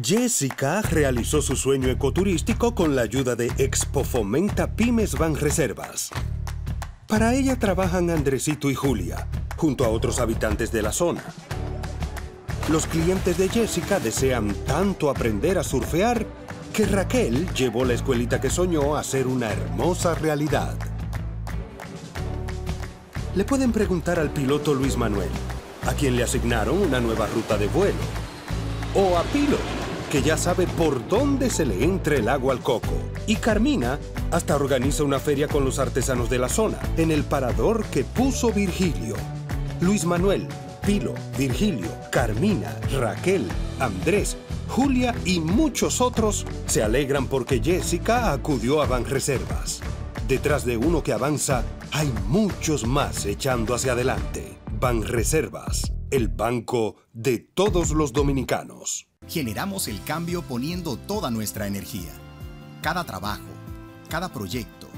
Jessica realizó su sueño ecoturístico con la ayuda de Expo Fomenta Pymes Van Reservas. Para ella trabajan Andresito y Julia, junto a otros habitantes de la zona. Los clientes de Jessica desean tanto aprender a surfear que Raquel llevó la escuelita que soñó a ser una hermosa realidad. Le pueden preguntar al piloto Luis Manuel, a quien le asignaron una nueva ruta de vuelo, o a Pilo, que ya sabe por dónde se le entra el agua al coco. Y Carmina hasta organiza una feria con los artesanos de la zona, en el parador que puso Virgilio. Luis Manuel, Pilo, Virgilio, Carmina, Raquel, Andrés, Julia y muchos otros se alegran porque Jessica acudió a Banreservas. Detrás de uno que avanza, hay muchos más echando hacia adelante. Banreservas, el banco de todos los dominicanos. Generamos el cambio poniendo toda nuestra energía. Cada trabajo, cada proyecto,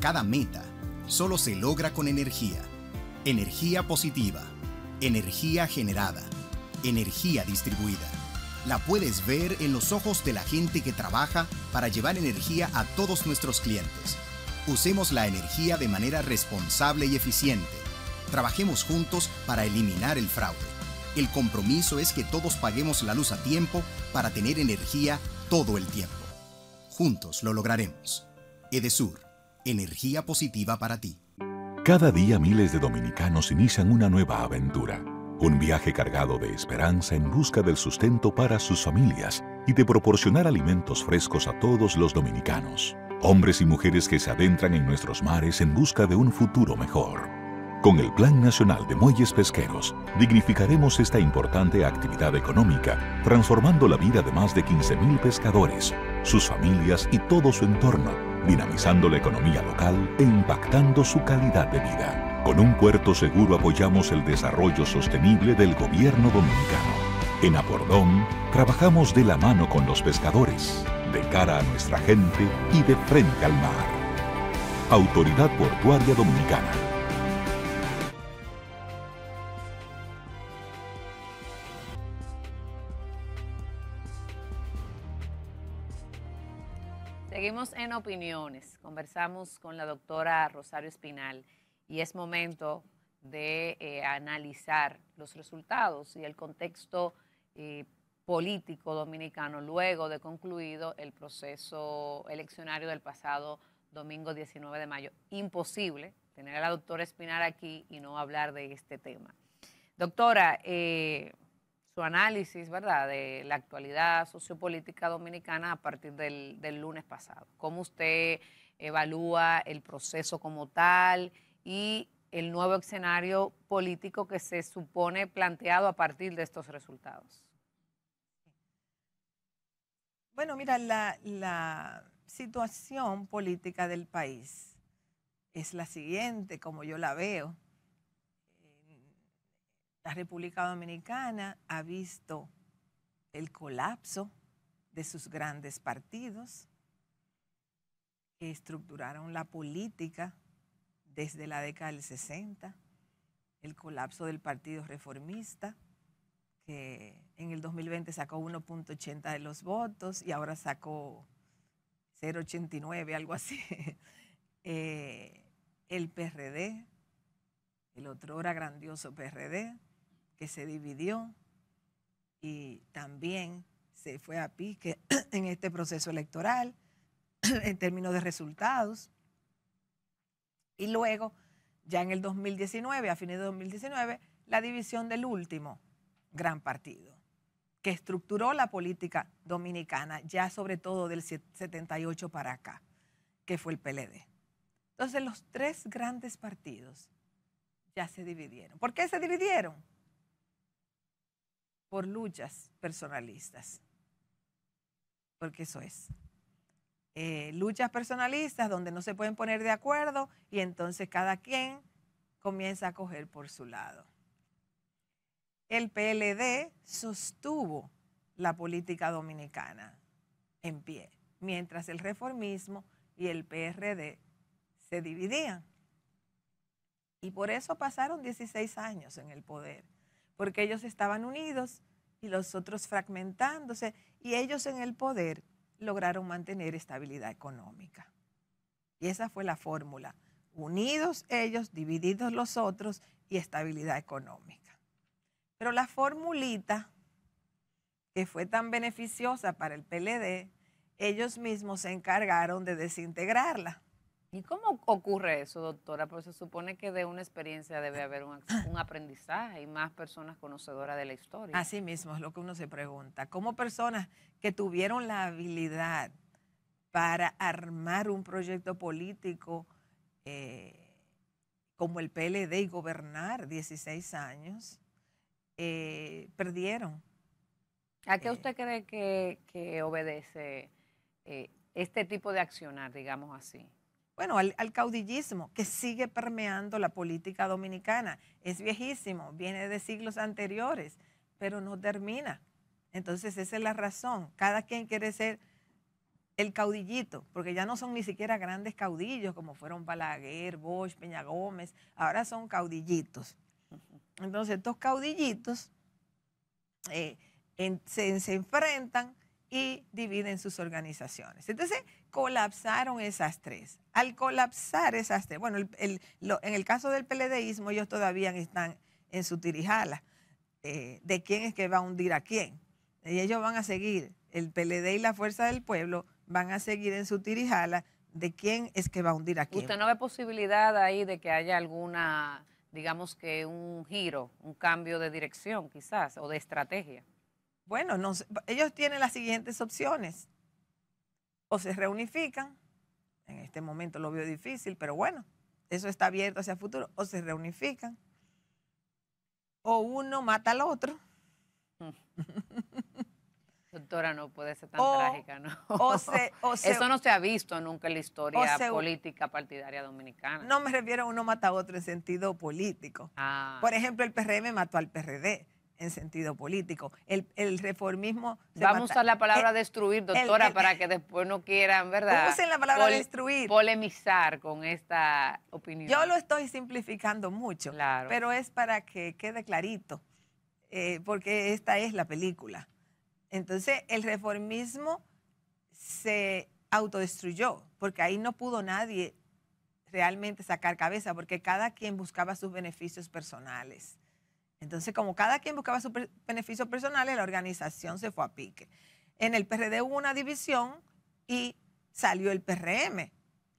cada meta, solo se logra con energía. Energía positiva, energía generada, energía distribuida. La puedes ver en los ojos de la gente que trabaja para llevar energía a todos nuestros clientes. Usemos la energía de manera responsable y eficiente Trabajemos juntos para eliminar el fraude. El compromiso es que todos paguemos la luz a tiempo para tener energía todo el tiempo. Juntos lo lograremos. Edesur, energía positiva para ti. Cada día miles de dominicanos inician una nueva aventura. Un viaje cargado de esperanza en busca del sustento para sus familias y de proporcionar alimentos frescos a todos los dominicanos. Hombres y mujeres que se adentran en nuestros mares en busca de un futuro mejor. Con el Plan Nacional de Muelles Pesqueros, dignificaremos esta importante actividad económica, transformando la vida de más de 15.000 pescadores, sus familias y todo su entorno, dinamizando la economía local e impactando su calidad de vida. Con un puerto seguro apoyamos el desarrollo sostenible del gobierno dominicano. En Apordón, trabajamos de la mano con los pescadores, de cara a nuestra gente y de frente al mar. Autoridad Portuaria Dominicana en opiniones. Conversamos con la doctora Rosario Espinal y es momento de eh, analizar los resultados y el contexto eh, político dominicano luego de concluido el proceso eleccionario del pasado domingo 19 de mayo. Imposible tener a la doctora Espinal aquí y no hablar de este tema. Doctora, eh, su análisis, ¿verdad?, de la actualidad sociopolítica dominicana a partir del, lunes pasado. ¿Cómo usted evalúa el proceso como tal y el nuevo escenario político que se supone planteado a partir de estos resultados? Bueno, mira, la situación política del país es la siguiente, como yo la veo la República Dominicana ha visto el colapso de sus grandes partidos, que estructuraron la política desde la década del 60, el colapso del Partido Reformista, que en el 2020 sacó 1.80 de los votos y ahora sacó 0.89, algo así. Eh, el PRD, el otrora grandioso PRD, que se dividió y también se fue a pique en este proceso electoral en términos de resultados. Y luego, ya en el 2019, a fines de 2019, la división del último gran partido, que estructuró la política dominicana, ya sobre todo del 78 para acá, que fue el PLD. Entonces los tres grandes partidos ya se dividieron. ¿Por qué se dividieron? por luchas personalistas. Porque eso es. Eh, luchas personalistas donde no se pueden poner de acuerdo y entonces cada quien comienza a coger por su lado. El PLD sostuvo la política dominicana en pie, mientras el reformismo y el PRD se dividían. Y por eso pasaron 16 años en el poder porque ellos estaban unidos y los otros fragmentándose, y ellos en el poder lograron mantener estabilidad económica. Y esa fue la fórmula. Unidos ellos, divididos los otros y estabilidad económica. Pero la formulita que fue tan beneficiosa para el PLD, ellos mismos se encargaron de desintegrarla. ¿Y cómo ocurre eso, doctora? Porque se supone que de una experiencia debe haber un, aprendizaje y más personas conocedoras de la historia. Así mismo es lo que uno se pregunta. ¿Cómo personas que tuvieron la habilidad para armar un proyecto político eh, como el PLD y gobernar 16 años, eh, perdieron? ¿A qué eh. usted cree que, que obedece este tipo de accionar, digamos así? bueno, al, caudillismo que sigue permeando la política dominicana. Es viejísimo, viene de siglos anteriores, pero no termina. Entonces esa es la razón. Cada quien quiere ser el caudillito, porque ya no son ni siquiera grandes caudillos como fueron Balaguer, Bosch, Peña Gómez, ahora son caudillitos. Entonces estos caudillitos eh, se enfrentan y dividen sus organizaciones. Entonces, colapsaron esas tres. Al colapsar esas tres, bueno, en el caso del PLDismo, ellos todavía están en su tirijala eh, de quién es que va a hundir a quién. Y ellos van a seguir, el PLD y la Fuerza del Pueblo van a seguir en su tirijala de quién es que va a hundir a quién. ¿Usted no ve posibilidad ahí de que haya alguna, digamos que un giro, un cambio de dirección quizás, o de estrategia? Bueno, no, ellos tienen las siguientes opciones. O se reunifican, en este momento lo veo difícil, pero bueno, eso está abierto hacia el futuro, o se reunifican, o uno mata al otro. Doctora, no puede ser tan trágica, ¿no? Eso no se ha visto nunca en la historia política partidaria dominicana. No me refiero a uno mata a otro en sentido político. Ah. Por ejemplo, el PRM mató al PRD sentido político. El, reformismo... Vamos a usar la palabra eh, destruir, doctora, para que después no quieran, ¿verdad? Usen la palabra destruir. Polemizar con esta opinión. Yo lo estoy simplificando mucho, pero es para que quede clarito, eh, porque esta es la película. Entonces, el reformismo se autodestruyó, porque ahí no pudo nadie realmente sacar cabeza, porque cada quien buscaba sus beneficios personales. Entonces, como cada quien buscaba sus beneficios personales, la organización se fue a pique. En el PRD hubo una división y salió el PRM.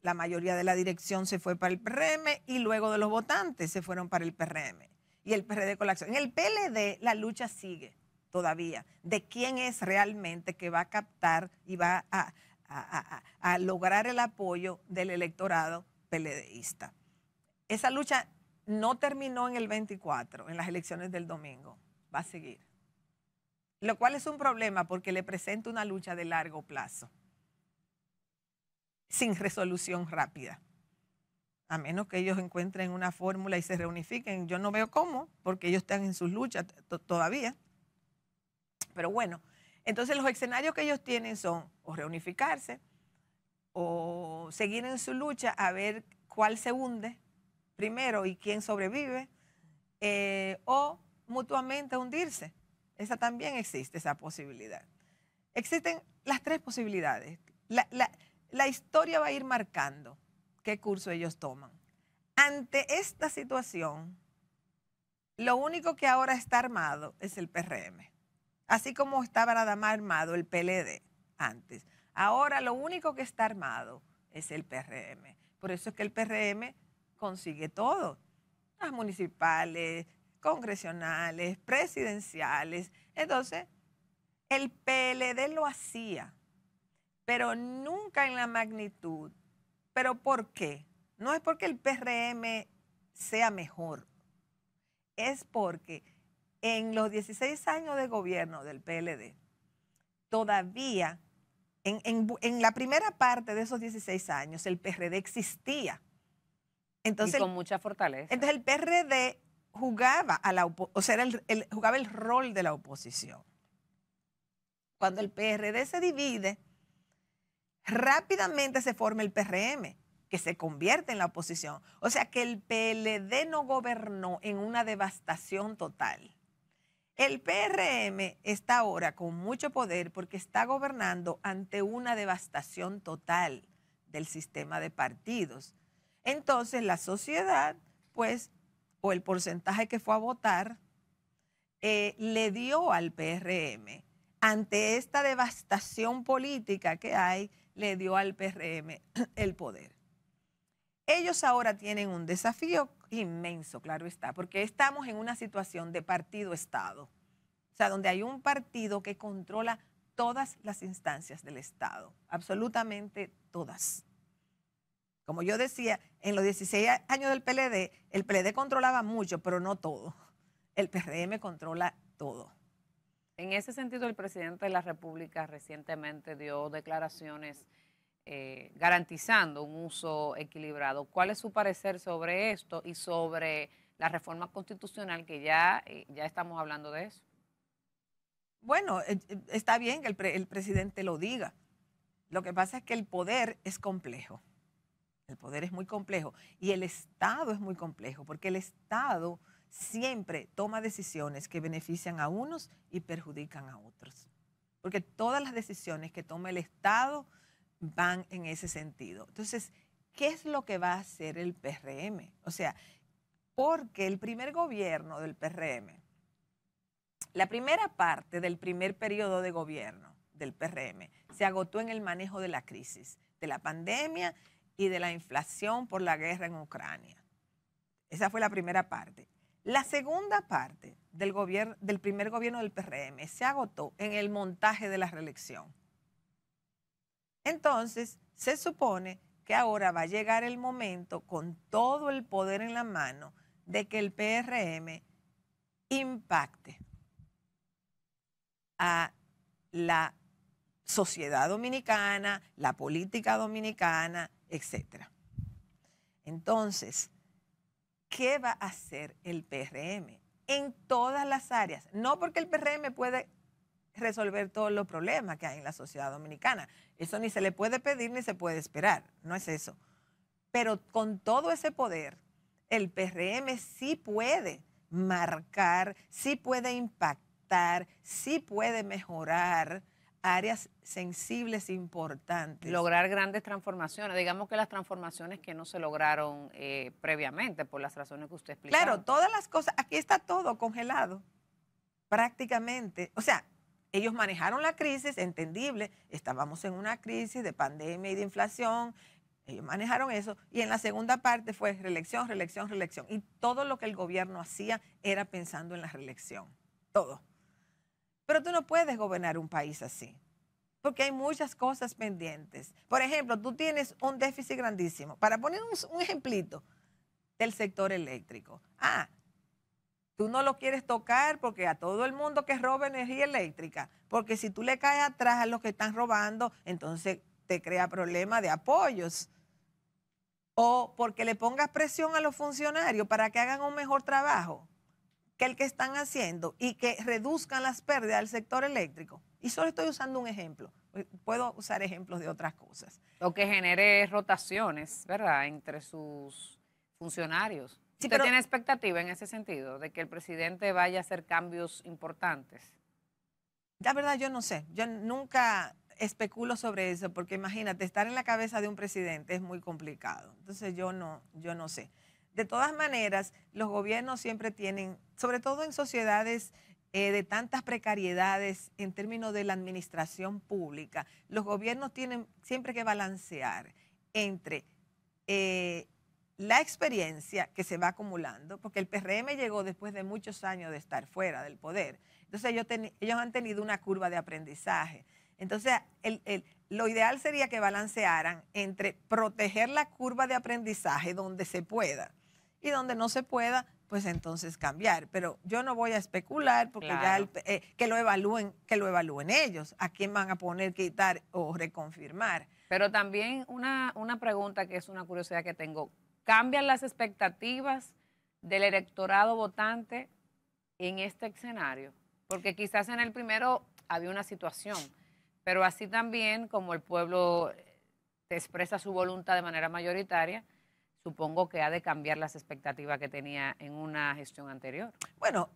La mayoría de la dirección se fue para el PRM y luego de los votantes se fueron para el PRM. Y el PRD con la acción. En el PLD la lucha sigue todavía de quién es realmente que va a captar y va a, a lograr el apoyo del electorado PLDista. Esa lucha no terminó en el 24, en las elecciones del domingo, va a seguir. Lo cual es un problema porque le presenta una lucha de largo plazo, sin resolución rápida. A menos que ellos encuentren una fórmula y se reunifiquen. Yo no veo cómo, porque ellos están en sus luchas todavía. Pero bueno, entonces los escenarios que ellos tienen son o reunificarse o seguir en su lucha a ver cuál se hunde primero y quién sobrevive, eh, o mutuamente hundirse. Esa también existe, esa posibilidad. Existen las tres posibilidades. La, la historia va a ir marcando qué curso ellos toman. Ante esta situación, lo único que ahora está armado es el PRM, así como estaba nada más armado el PLD antes. Ahora lo único que está armado es el PRM. Por eso es que el PRM consigue todo. Las municipales, congresionales, presidenciales. Entonces, el PLD lo hacía, pero nunca en la magnitud. ¿Pero por qué? No es porque el PRM sea mejor, es porque en los 16 años de gobierno del PLD, todavía, en, en la primera parte de esos 16 años, el PRD existía entonces, con mucha fortaleza. Entonces el PRD jugaba a o sea, jugaba el rol de la oposición. Cuando el PRD se divide, rápidamente se forma el PRM, que se convierte en la oposición. O sea que el PLD no gobernó en una devastación total. El PRM está ahora con mucho poder porque está gobernando ante una devastación total del sistema de partidos entonces la sociedad, pues, o el porcentaje que fue a votar, eh, le dio al PRM, ante esta devastación política que hay, le dio al PRM el poder. Ellos ahora tienen un desafío inmenso, claro está, porque estamos en una situación de partido-estado, o sea, donde hay un partido que controla todas las instancias del Estado, absolutamente todas. Como yo decía, en los 16 años del PLD, el PLD controlaba mucho, pero no todo. El PRM controla todo. En ese sentido, el presidente de la República recientemente dio declaraciones eh, garantizando un uso equilibrado. ¿Cuál es su parecer sobre esto y sobre la reforma constitucional que ya, eh, ya estamos hablando de eso? Bueno, eh, está bien que el presidente lo diga. Lo que pasa es que el poder es complejo. El poder es muy complejo y el Estado es muy complejo porque el Estado siempre toma decisiones que benefician a unos y perjudican a otros. Porque todas las decisiones que toma el Estado van en ese sentido. Entonces, ¿qué es lo que va a hacer el PRM? O sea, porque el primer gobierno del PRM, la primera parte del primer periodo de gobierno del PRM se agotó en el manejo de la crisis, de la pandemia, y de la inflación por la guerra en Ucrania. Esa fue la primera parte. La segunda parte del, gobierno, del primer gobierno del PRM se agotó en el montaje de la reelección. Entonces, se supone que ahora va a llegar el momento con todo el poder en la mano de que el PRM impacte a la sociedad dominicana, la política dominicana, etc. Entonces, ¿qué va a hacer el PRM? En todas las áreas. No porque el PRM puede resolver todos los problemas que hay en la sociedad dominicana. Eso ni se le puede pedir ni se puede esperar. No es eso. Pero con todo ese poder, el PRM sí puede marcar, sí puede impactar, sí puede mejorar áreas sensibles importantes. Lograr grandes transformaciones, digamos que las transformaciones que no se lograron eh, previamente por las razones que usted explicó. Claro, todas las cosas, aquí está todo congelado, prácticamente. O sea, ellos manejaron la crisis, entendible, estábamos en una crisis de pandemia y de inflación, ellos manejaron eso, y en la segunda parte fue reelección, reelección, reelección, y todo lo que el gobierno hacía era pensando en la reelección, todo. Pero tú no puedes gobernar un país así, porque hay muchas cosas pendientes. Por ejemplo, tú tienes un déficit grandísimo. Para poner un, ejemplito del sector eléctrico. Ah, tú no lo quieres tocar porque a todo el mundo que roba energía eléctrica, porque si tú le caes atrás a los que están robando, entonces te crea problema de apoyos. O porque le pongas presión a los funcionarios para que hagan un mejor trabajo que el que están haciendo y que reduzcan las pérdidas del sector eléctrico, y solo estoy usando un ejemplo, eh, puedo usar ejemplos de otras cosas. O que genere rotaciones, ¿verdad?, entre sus funcionarios. ¿Usted tiene expectativa en ese sentido, de que el presidente vaya a hacer cambios importantes? La verdad, yo no sé. Yo nunca especulo sobre eso, porque imagínate, estar en la cabeza de un presidente es muy complicado. Entonces yo no, yo no sé de todas maneras, los gobiernos siempre tienen, sobre todo en sociedades eh, de tantas precariedades en términos de la administración pública, los gobiernos tienen siempre que balancear entre eh, la experiencia que se va acumulando, porque el PRM llegó después de muchos años de estar fuera del poder. Entonces ellos, han tenido una curva de aprendizaje. Entonces, lo ideal sería que balancearan entre proteger la curva de aprendizaje donde se pueda y donde no se pueda, pues entonces cambiar. Pero yo no voy a especular porque ya eh, que lo evalúen, que lo evalúen ellos, a quién van a poner, quitar o reconfirmar. Pero también una, una pregunta que es una curiosidad que tengo. ¿Cambian las expectativas del electorado votante en este escenario? Porque quizás en el primero había una situación, pero así también como el pueblo eh, expresa su voluntad de manera mayoritaria, supongo que ha de cambiar las expectativas que tenía en una gestión anterior. Bueno,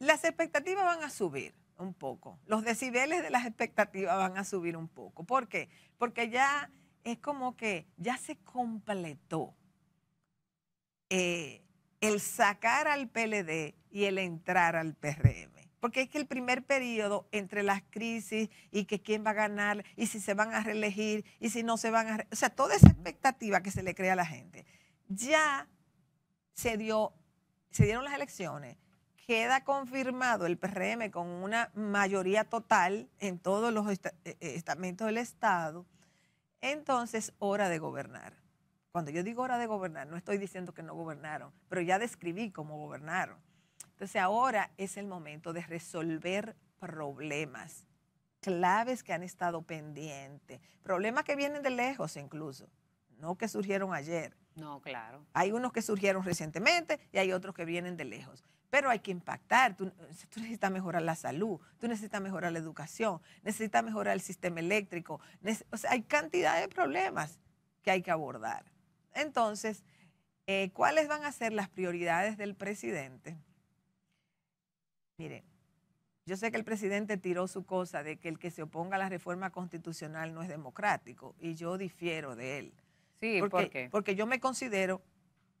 las expectativas van a subir un poco, los decibeles de las expectativas van a subir un poco. ¿Por qué? Porque ya es como que ya se completó eh, el sacar al PLD y el entrar al PRM porque es que el primer periodo entre las crisis y que quién va a ganar y si se van a reelegir y si no se van a... O sea, toda esa expectativa que se le crea a la gente. Ya se, dio, se dieron las elecciones, queda confirmado el PRM con una mayoría total en todos los e, e, estamentos del Estado, entonces hora de gobernar. Cuando yo digo hora de gobernar, no estoy diciendo que no gobernaron, pero ya describí cómo gobernaron. Entonces ahora es el momento de resolver problemas, claves que han estado pendientes, problemas que vienen de lejos incluso, no que surgieron ayer. No, claro. Hay unos que surgieron recientemente y hay otros que vienen de lejos. Pero hay que impactar. Tú, necesitas mejorar la salud, tú necesitas mejorar la educación, necesitas mejorar el sistema eléctrico. O sea, hay cantidad de problemas que hay que abordar. Entonces, eh, ¿cuáles van a ser las prioridades del presidente? Mire, yo sé que el presidente tiró su cosa de que el que se oponga a la reforma constitucional no es democrático y yo difiero de él. Sí, ¿por qué? Porque yo me considero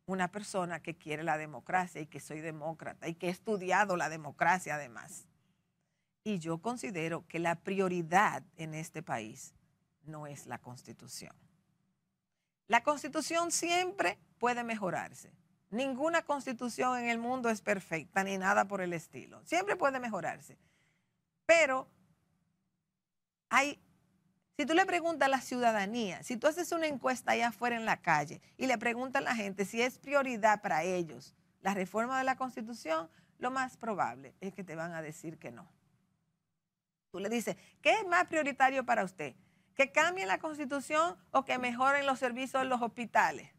una persona que quiere la democracia y que soy demócrata y que he estudiado la democracia además. Y yo considero que la prioridad en este país no es la constitución. La constitución siempre puede mejorarse. Ninguna constitución en el mundo es perfecta ni nada por el estilo. Siempre puede mejorarse. Pero hay, si tú le preguntas a la ciudadanía, si tú haces una encuesta allá afuera en la calle y le preguntas a la gente si es prioridad para ellos la reforma de la constitución, lo más probable es que te van a decir que no. Tú le dices, ¿qué es más prioritario para usted? ¿Que cambie la constitución o que mejoren los servicios en los hospitales?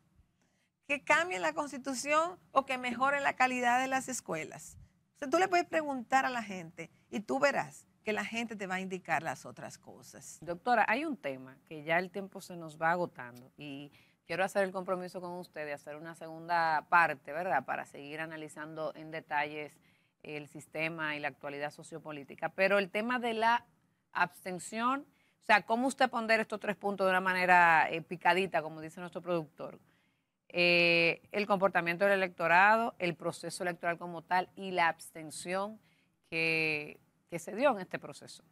que cambien la constitución o que mejoren la calidad de las escuelas. O sea, tú le puedes preguntar a la gente y tú verás que la gente te va a indicar las otras cosas. Doctora, hay un tema que ya el tiempo se nos va agotando y quiero hacer el compromiso con usted de hacer una segunda parte, ¿verdad? Para seguir analizando en detalles el sistema y la actualidad sociopolítica. Pero el tema de la abstención, o sea, ¿cómo usted pondrá estos tres puntos de una manera eh, picadita, como dice nuestro productor? Eh, el comportamiento del electorado, el proceso electoral como tal y la abstención que, que se dio en este proceso.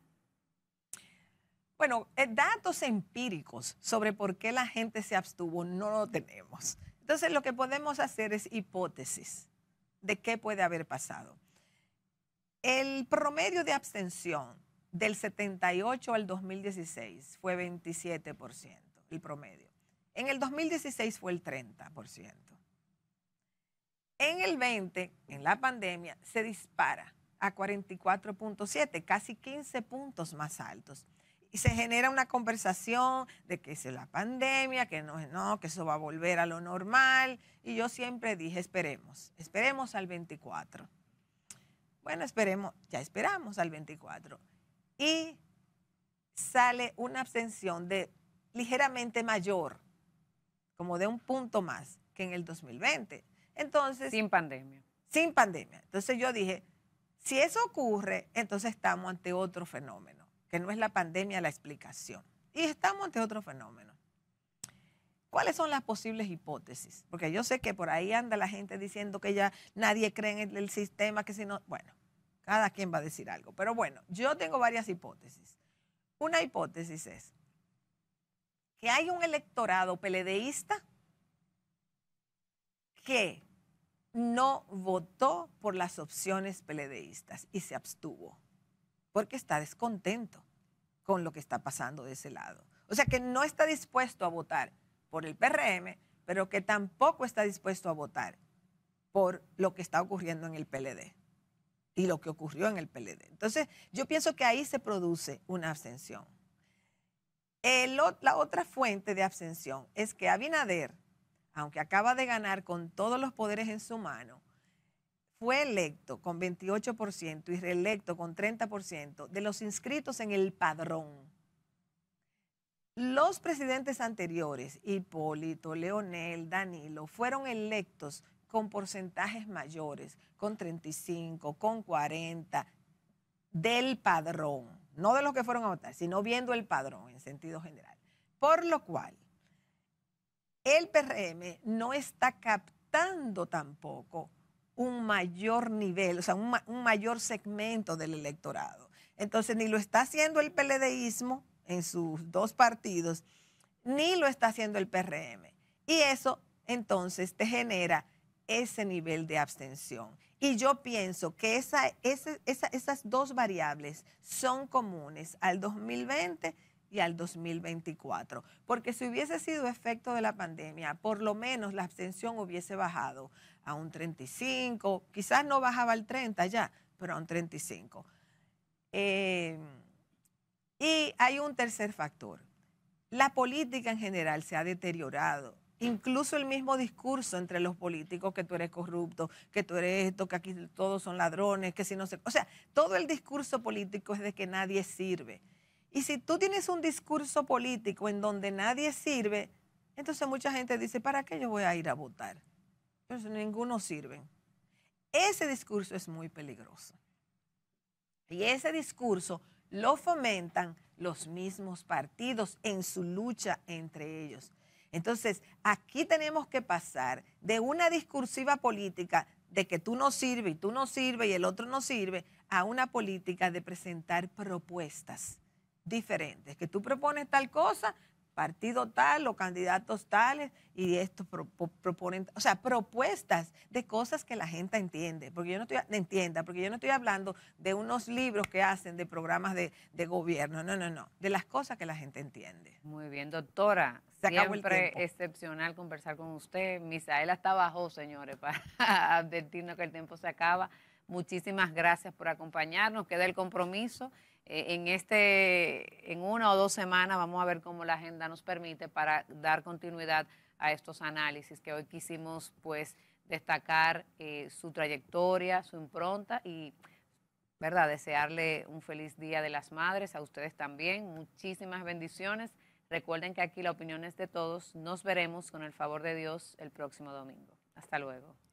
Bueno, eh, datos empíricos sobre por qué la gente se abstuvo no lo tenemos. Entonces lo que podemos hacer es hipótesis de qué puede haber pasado. El promedio de abstención del 78 al 2016 fue 27%, el promedio. En el 2016 fue el 30%. En el 20, en la pandemia, se dispara a 44.7, casi 15 puntos más altos. Y se genera una conversación de que es la pandemia, que no, no, que eso va a volver a lo normal. Y yo siempre dije, esperemos, esperemos al 24. Bueno, esperemos, ya esperamos al 24. Y sale una abstención de ligeramente mayor como de un punto más que en el 2020. Entonces... Sin pandemia. Sin pandemia. Entonces yo dije, si eso ocurre, entonces estamos ante otro fenómeno, que no es la pandemia la explicación. Y estamos ante otro fenómeno. ¿Cuáles son las posibles hipótesis? Porque yo sé que por ahí anda la gente diciendo que ya nadie cree en el, sistema, que si no, bueno, cada quien va a decir algo. Pero bueno, yo tengo varias hipótesis. Una hipótesis es que hay un electorado peledeísta que no votó por las opciones peledeístas y se abstuvo porque está descontento con lo que está pasando de ese lado. O sea que no está dispuesto a votar por el PRM, pero que tampoco está dispuesto a votar por lo que está ocurriendo en el PLD y lo que ocurrió en el PLD. Entonces, yo pienso que ahí se produce una abstención la otra fuente de abstención es que Abinader, aunque acaba de ganar con todos los poderes en su mano, fue electo con 28% y reelecto con 30% de los inscritos en el padrón. Los presidentes anteriores, Hipólito, Leonel, Danilo, fueron electos con porcentajes mayores, con 35, con 40, del padrón no de los que fueron a votar, sino viendo el padrón en sentido general. Por lo cual, el PRM no está captando tampoco un mayor nivel, o sea, un, mayor segmento del electorado. Entonces, ni lo está haciendo el PLDismo en sus dos partidos, ni lo está haciendo el PRM. Y eso entonces te genera ese nivel de abstención. Y yo pienso que esas dos variables son comunes al 2020 y al 2024, porque si hubiese sido efecto de la pandemia, por lo menos la abstención hubiese bajado a un 35, quizás no bajaba al 30 ya, pero a un 35. Eh, y hay un tercer factor. La política en general se ha deteriorado incluso el mismo discurso entre los políticos, que tú eres corrupto, que tú eres esto, que aquí todos son ladrones, que si no se... O sea, todo el discurso político es de que nadie sirve. Y si tú tienes un discurso político en donde nadie sirve, entonces mucha gente dice, ¿para qué yo voy a ir a votar? Entonces ninguno sirve. Ese discurso es muy peligroso. Y ese discurso lo fomentan los mismos partidos en su lucha entre ellos. Entonces, aquí tenemos que pasar de una discursiva política de que tú no sirves y tú no sirves y el otro no sirve, a una política de presentar propuestas diferentes, que tú propones tal cosa, partido tal o candidatos tales y estos proponen, o sea, propuestas de cosas que la gente entiende, porque yo no estoy, entienda, porque yo no estoy hablando de unos libros que hacen de programas de, gobierno, no, no, no, de las cosas que la gente entiende. Muy bien, doctora. siempre excepcional conversar con usted. Misaela está abajo, señores, para advertirnos que el tiempo se acaba. Muchísimas gracias por acompañarnos. Queda el compromiso eh, en, este, en una o dos semanas vamos a ver cómo la agenda nos permite para dar continuidad a estos análisis que hoy quisimos pues destacar eh, su trayectoria, su impronta y verdad desearle un feliz día de las madres a ustedes también, muchísimas bendiciones. Recuerden que aquí la opinión es de todos. Nos veremos con el favor de Dios el próximo domingo. Hasta luego.